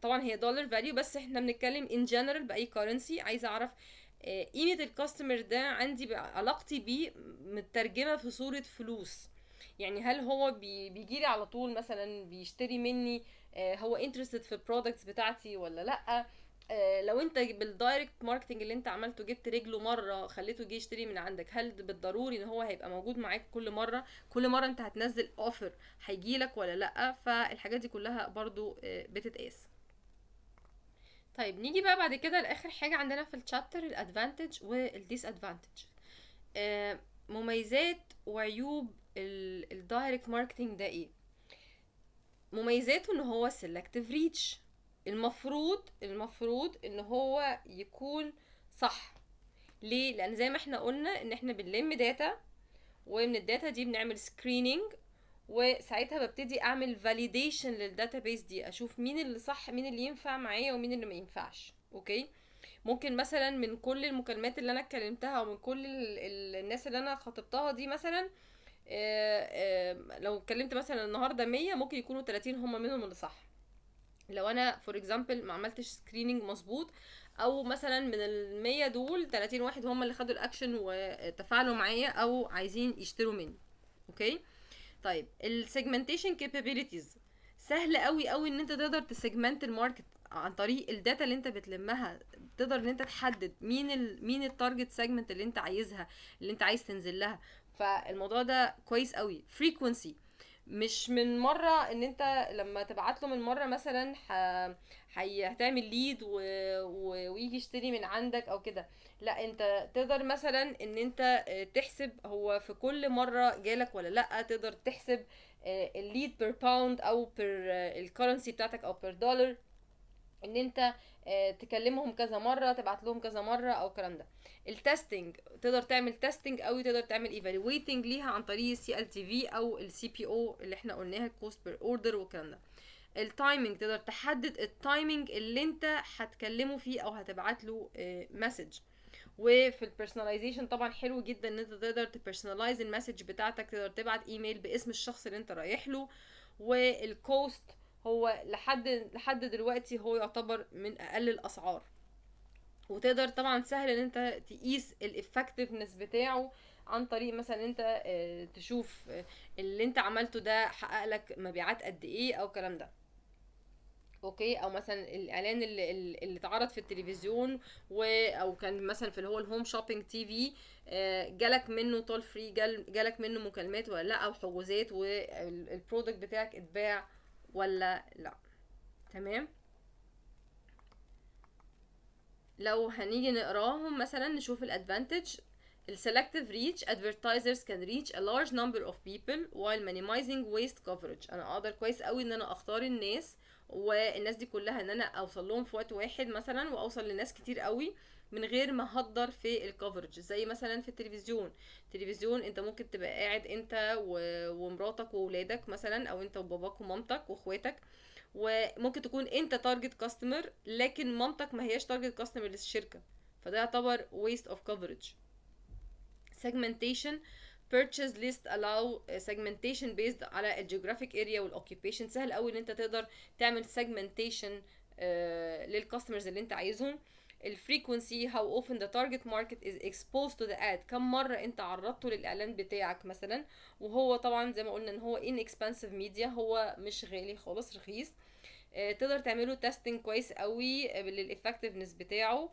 طبعا هي دولار فاليو بس احنا بنتكلم ان جنرال باي كرنسي عايزه اعرف آه، قيمه الكاستمر ده عندي علاقتي بيه مترجمه في صوره فلوس يعني هل هو بي على طول مثلا بيشتري مني آه، هو انترستد في البرودكتس بتاعتي ولا لا آه، لو انت بالدايركت ماركتنج اللي انت عملته جبت رجله مره خليته يجي يشتري من عندك هل بالضروري ان هو هيبقى موجود معاك كل مره كل مره انت هتنزل اوفر هيجيلك ولا لا فالحاجات دي كلها برضو بتتقاس طيب نيجي بقى بعد كده لاخر حاجه عندنا في الشابتر الادفانتج والديس ادفانتج مميزات وعيوب الدايركت ماركتنج ده ايه مميزاته ان هو سيلكتيف ريتش المفروض المفروض ان هو يكون صح ليه لان زي ما احنا قلنا ان احنا بنلم داتا ومن الداتا دي بنعمل سكريننج وساعتها ببتدي اعمل فاليديشن للداتابيس دي اشوف مين اللي صح مين اللي ينفع معايا ومين اللي ما ينفعش اوكي ممكن مثلا من كل المكالمات اللي انا اتكلمتها ومن كل الناس اللي انا خاطبتها دي مثلا آآ لو اتكلمت مثلا النهارده 100 ممكن يكونوا 30 هم منهم اللي صح لو انا فور اكزامبل ما عملتش سكريننج مظبوط او مثلا من ال 100 دول 30 واحد هم اللي خدوا الاكشن وتفاعلوا معايا او عايزين يشتروا مني اوكي طيب السيجمنتيشن كابابيلتيز سهل قوي قوي ان انت تقدر تسيجمنت الماركت عن طريق الداتا اللي انت بتلمها تقدر ان انت تحدد مين ال... مين التارجت سيجمنت اللي انت عايزها اللي انت عايز تنزل لها فالموضوع ده كويس قوي فريكونسي مش من مره ان انت لما تبعت له من مره مثلا هتعمل ليد و... و... ويجي يشتري من عندك او كده لا انت تقدر مثلا ان انت آه، تحسب هو في كل مره جالك ولا لا تقدر تحسب الليد بير باوند او بير آه، الكرنسي بتاعتك او بير دولار ان انت آه، تكلمهم كذا مره تبعت لهم كذا مره او الكلام ده التستنج تقدر تعمل تستنج او تقدر تعمل ايفالويتنج ليها عن طريق السي ال تي في او السي بي او اللي احنا قلناها الكوست بير اوردر والكلام ده التايمنج تقدر تحدد التايمنج اللي انت هتكلمه فيه او هتبعت له مسج آه، وفي البيرسوناليزيشن طبعا حلو جدا ان انت تقدر تبرسوناليز المسج بتاعتك تقدر تبعت ايميل باسم الشخص اللي انت رايح له والكوست هو لحد لحد دلوقتي هو يعتبر من اقل الاسعار وتقدر طبعا سهل ان انت تقيس الافكتفنس بتاعه عن طريق مثلا انت آه، تشوف آه، اللي انت عملته ده حقق لك مبيعات قد ايه او الكلام ده اوكي او مثلا الاعلان اللي اللي اتعرض في التلفزيون و او كان مثلا في اللي هو الهوم شوبينج تي في جالك منه تول فري جالك منه مكالمات ولا لا او حجوزات والبرودكت بتاعك اتباع ولا لا تمام لو هنيجي نقراهم مثلا نشوف الادفانتج selective reach advertisers can reach a large number of people while minimizing waste coverage انا اقدر كويس قوي ان انا اختار الناس والناس دي كلها ان انا اوصل لهم في وقت واحد مثلا واوصل لناس كتير قوي من غير ما اهدر في الكفرج زي مثلا في التلفزيون التلفزيون انت ممكن تبقى قاعد انت و... ومراتك واولادك مثلا او انت وباباك ومامتك واخواتك وممكن تكون انت تارجت كاستمر لكن مامتك ما هياش تارجت كاستمر للشركه فده يعتبر waste of coverage segmentation purchase list allow uh, segmentation based على الجيوغرافيك اريا والاوكيبيشن سهل قوي ان انت تقدر تعمل segmentation uh, للكاستمرز اللي انت عايزهم الفريكونسي هاو اوفن ذا تارجت ماركت از اكسبوز تو ذا اد كم مره انت عرضته للاعلان بتاعك مثلا وهو طبعا زي ما قلنا ان هو ان اكسبنسيف ميديا هو مش غالي خالص رخيص آه، تقدر تعمله تيستنج كويس قوي بالافكتيفنس آه، بتاعه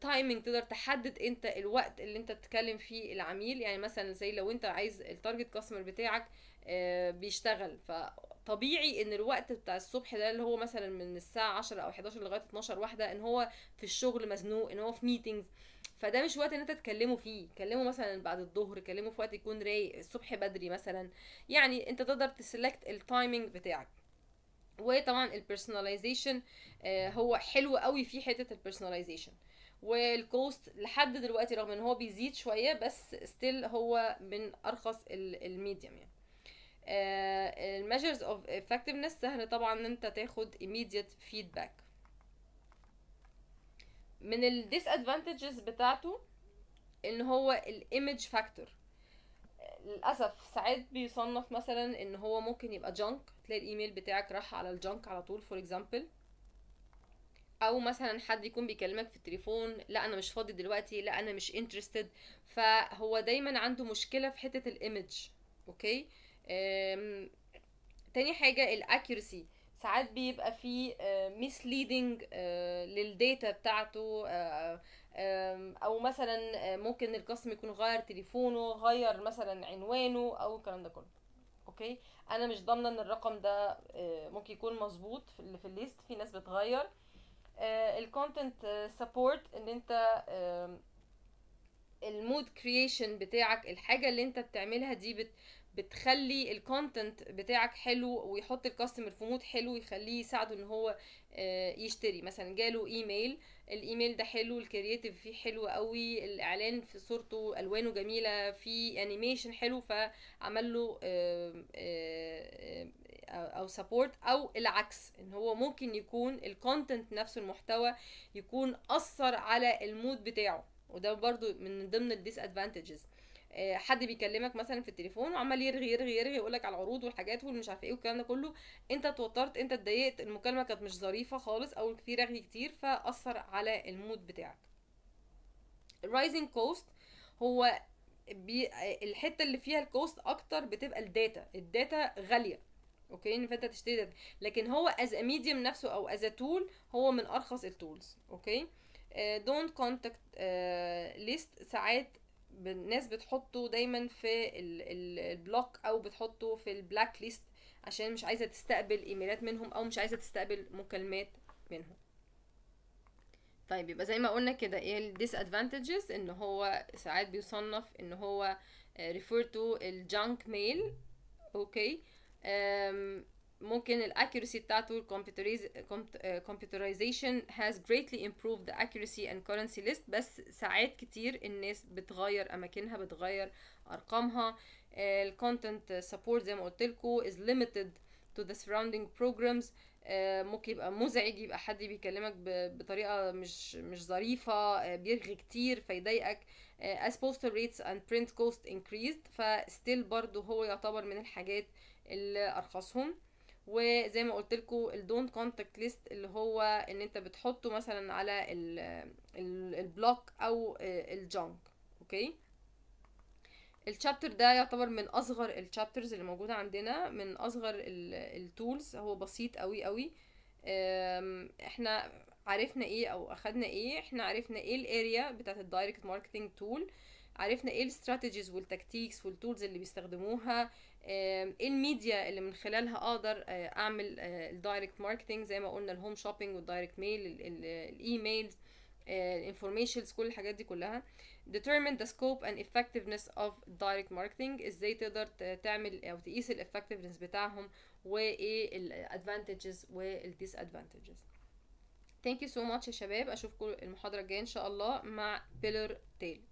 تايمنج آه، تقدر تحدد انت الوقت اللي انت تتكلم فيه العميل يعني مثلا زي لو انت عايز التارجت كاستمر بتاعك آه، بيشتغل فطبيعي ان الوقت بتاع الصبح ده اللي هو مثلا من الساعه 10 او 11 لغايه 12 واحده ان هو في الشغل مزنوق ان هو في ميتينجز فده مش وقت ان انت تكلمه فيه كلمه مثلا بعد الظهر كلمه في وقت يكون رايق الصبح بدري مثلا يعني انت تقدر تسلكت التايمنج بتاعك وطبعا البيرسوناليزيشن آه، هو حلو قوي في حته البيرسوناليزيشن والكوست لحد دلوقتي رغم ان هو بيزيد شويه بس ستيل هو من ارخص الميديم يعني آه، الميجرز اوف effectiveness سهل طبعا ان انت تاخد immediate feedback من ال disadvantages بتاعته ان هو الايمج فاكتور للاسف ساعات بيصنف مثلا ان هو ممكن يبقى جنك تلاقي الايميل بتاعك راح على الجنك على طول فور اكزامبل او مثلا حد يكون بيكلمك في التليفون لا انا مش فاضي دلوقتي لا انا مش انترستد فهو دايما عنده مشكله في حته الايمج اوكي أم... تاني حاجه الاكيرسي ساعات بيبقى فيه ميسليدنج آه، آه، للداتا بتاعته آه، او مثلا آه، ممكن القسم يكون غير تليفونه غير مثلا عنوانه او الكلام ده كله اوكي انا مش ضامنه ان الرقم ده آه، ممكن يكون مظبوط في الليست في ناس بتغير آه، الكونتنت سبورت ان انت المود كرييشن بتاعك الحاجه اللي انت بتعملها دي بت بتخلي الكونتنت بتاعك حلو ويحط الكاستمر في مود حلو يخليه يساعده ان هو يشتري مثلا جاله ايميل الايميل ده حلو الكرياتيف فيه حلو قوي الاعلان في صورته الوانه جميله في انيميشن حلو فعمل له او سبورت او العكس ان هو ممكن يكون الكونتنت نفسه المحتوى يكون اثر على المود بتاعه وده برضو من ضمن الديس ادفانتجز آه، حد بيكلمك مثلا في التليفون وعمال يرغي يرغي يرغي يقول لك على العروض والحاجات والمش عارف ايه والكلام ده كله انت اتوترت انت اتضايقت المكالمه كانت مش ظريفه خالص او كتير رغي كتير فاثر على المود بتاعك الرايزنج كوست هو بي الحته اللي فيها الكوست اكتر بتبقى الداتا الداتا غاليه اوكي ان فانت تشتري داتا لكن هو از ميديم نفسه او از تول هو من ارخص التولز اوكي دونت كونتاكت ليست ساعات الناس بتحطه دايما في البلوك او بتحطه في البلاك ليست عشان مش عايزه تستقبل ايميلات منهم او مش عايزه تستقبل مكالمات منهم طيب يبقى زي ما قلنا كده ايه الديس ادفانتجز ان هو ساعات بيصنف ان هو ريفير تو الجانك ميل اوكي ممكن الاكيرسي بتاعته الكمبيوترايزيشن has greatly improved the accuracy and currency list بس ساعات كتير الناس بتغير اماكنها بتغير ارقامها آه، الكونتنت سبورت زي ما قلت is limited to the surrounding programs آه، ممكن يبقى مزعج يبقى حد بيكلمك بطريقه مش مش ظريفه آه، بيرغي كتير فيضايقك as postal rates and print cost increased فستيل برضو هو يعتبر من الحاجات اللي ارخصهم وزي ما قلت لكم الدون كونتاكت ليست اللي هو ان انت بتحطه مثلا على البلوك او الجنك اوكي الشابتر ده يعتبر من اصغر الشابترز اللي موجوده عندنا من اصغر التولز هو بسيط قوي قوي احنا عرفنا ايه او اخدنا ايه احنا عرفنا ايه الاريا بتاعت الدايركت ماركتنج تول عرفنا ايه الاستراتيجيز والتكتيكس والتولز اللي بيستخدموها ايه الميديا اللي من خلالها اقدر آه، اعمل آه، الدايركت ماركتنج زي ما قلنا الهوم شوبينج والدايركت ميل الايميلز الانفورميشنز كل الحاجات دي كلها determine the scope and effectiveness of direct marketing ازاي تقدر تعمل او تقيس الافكتيفنس بتاعهم وايه الادفانتجز ادفانتجز ثانك يو سو ماتش يا شباب اشوفكم المحاضره الجايه ان شاء الله مع بيلر تيل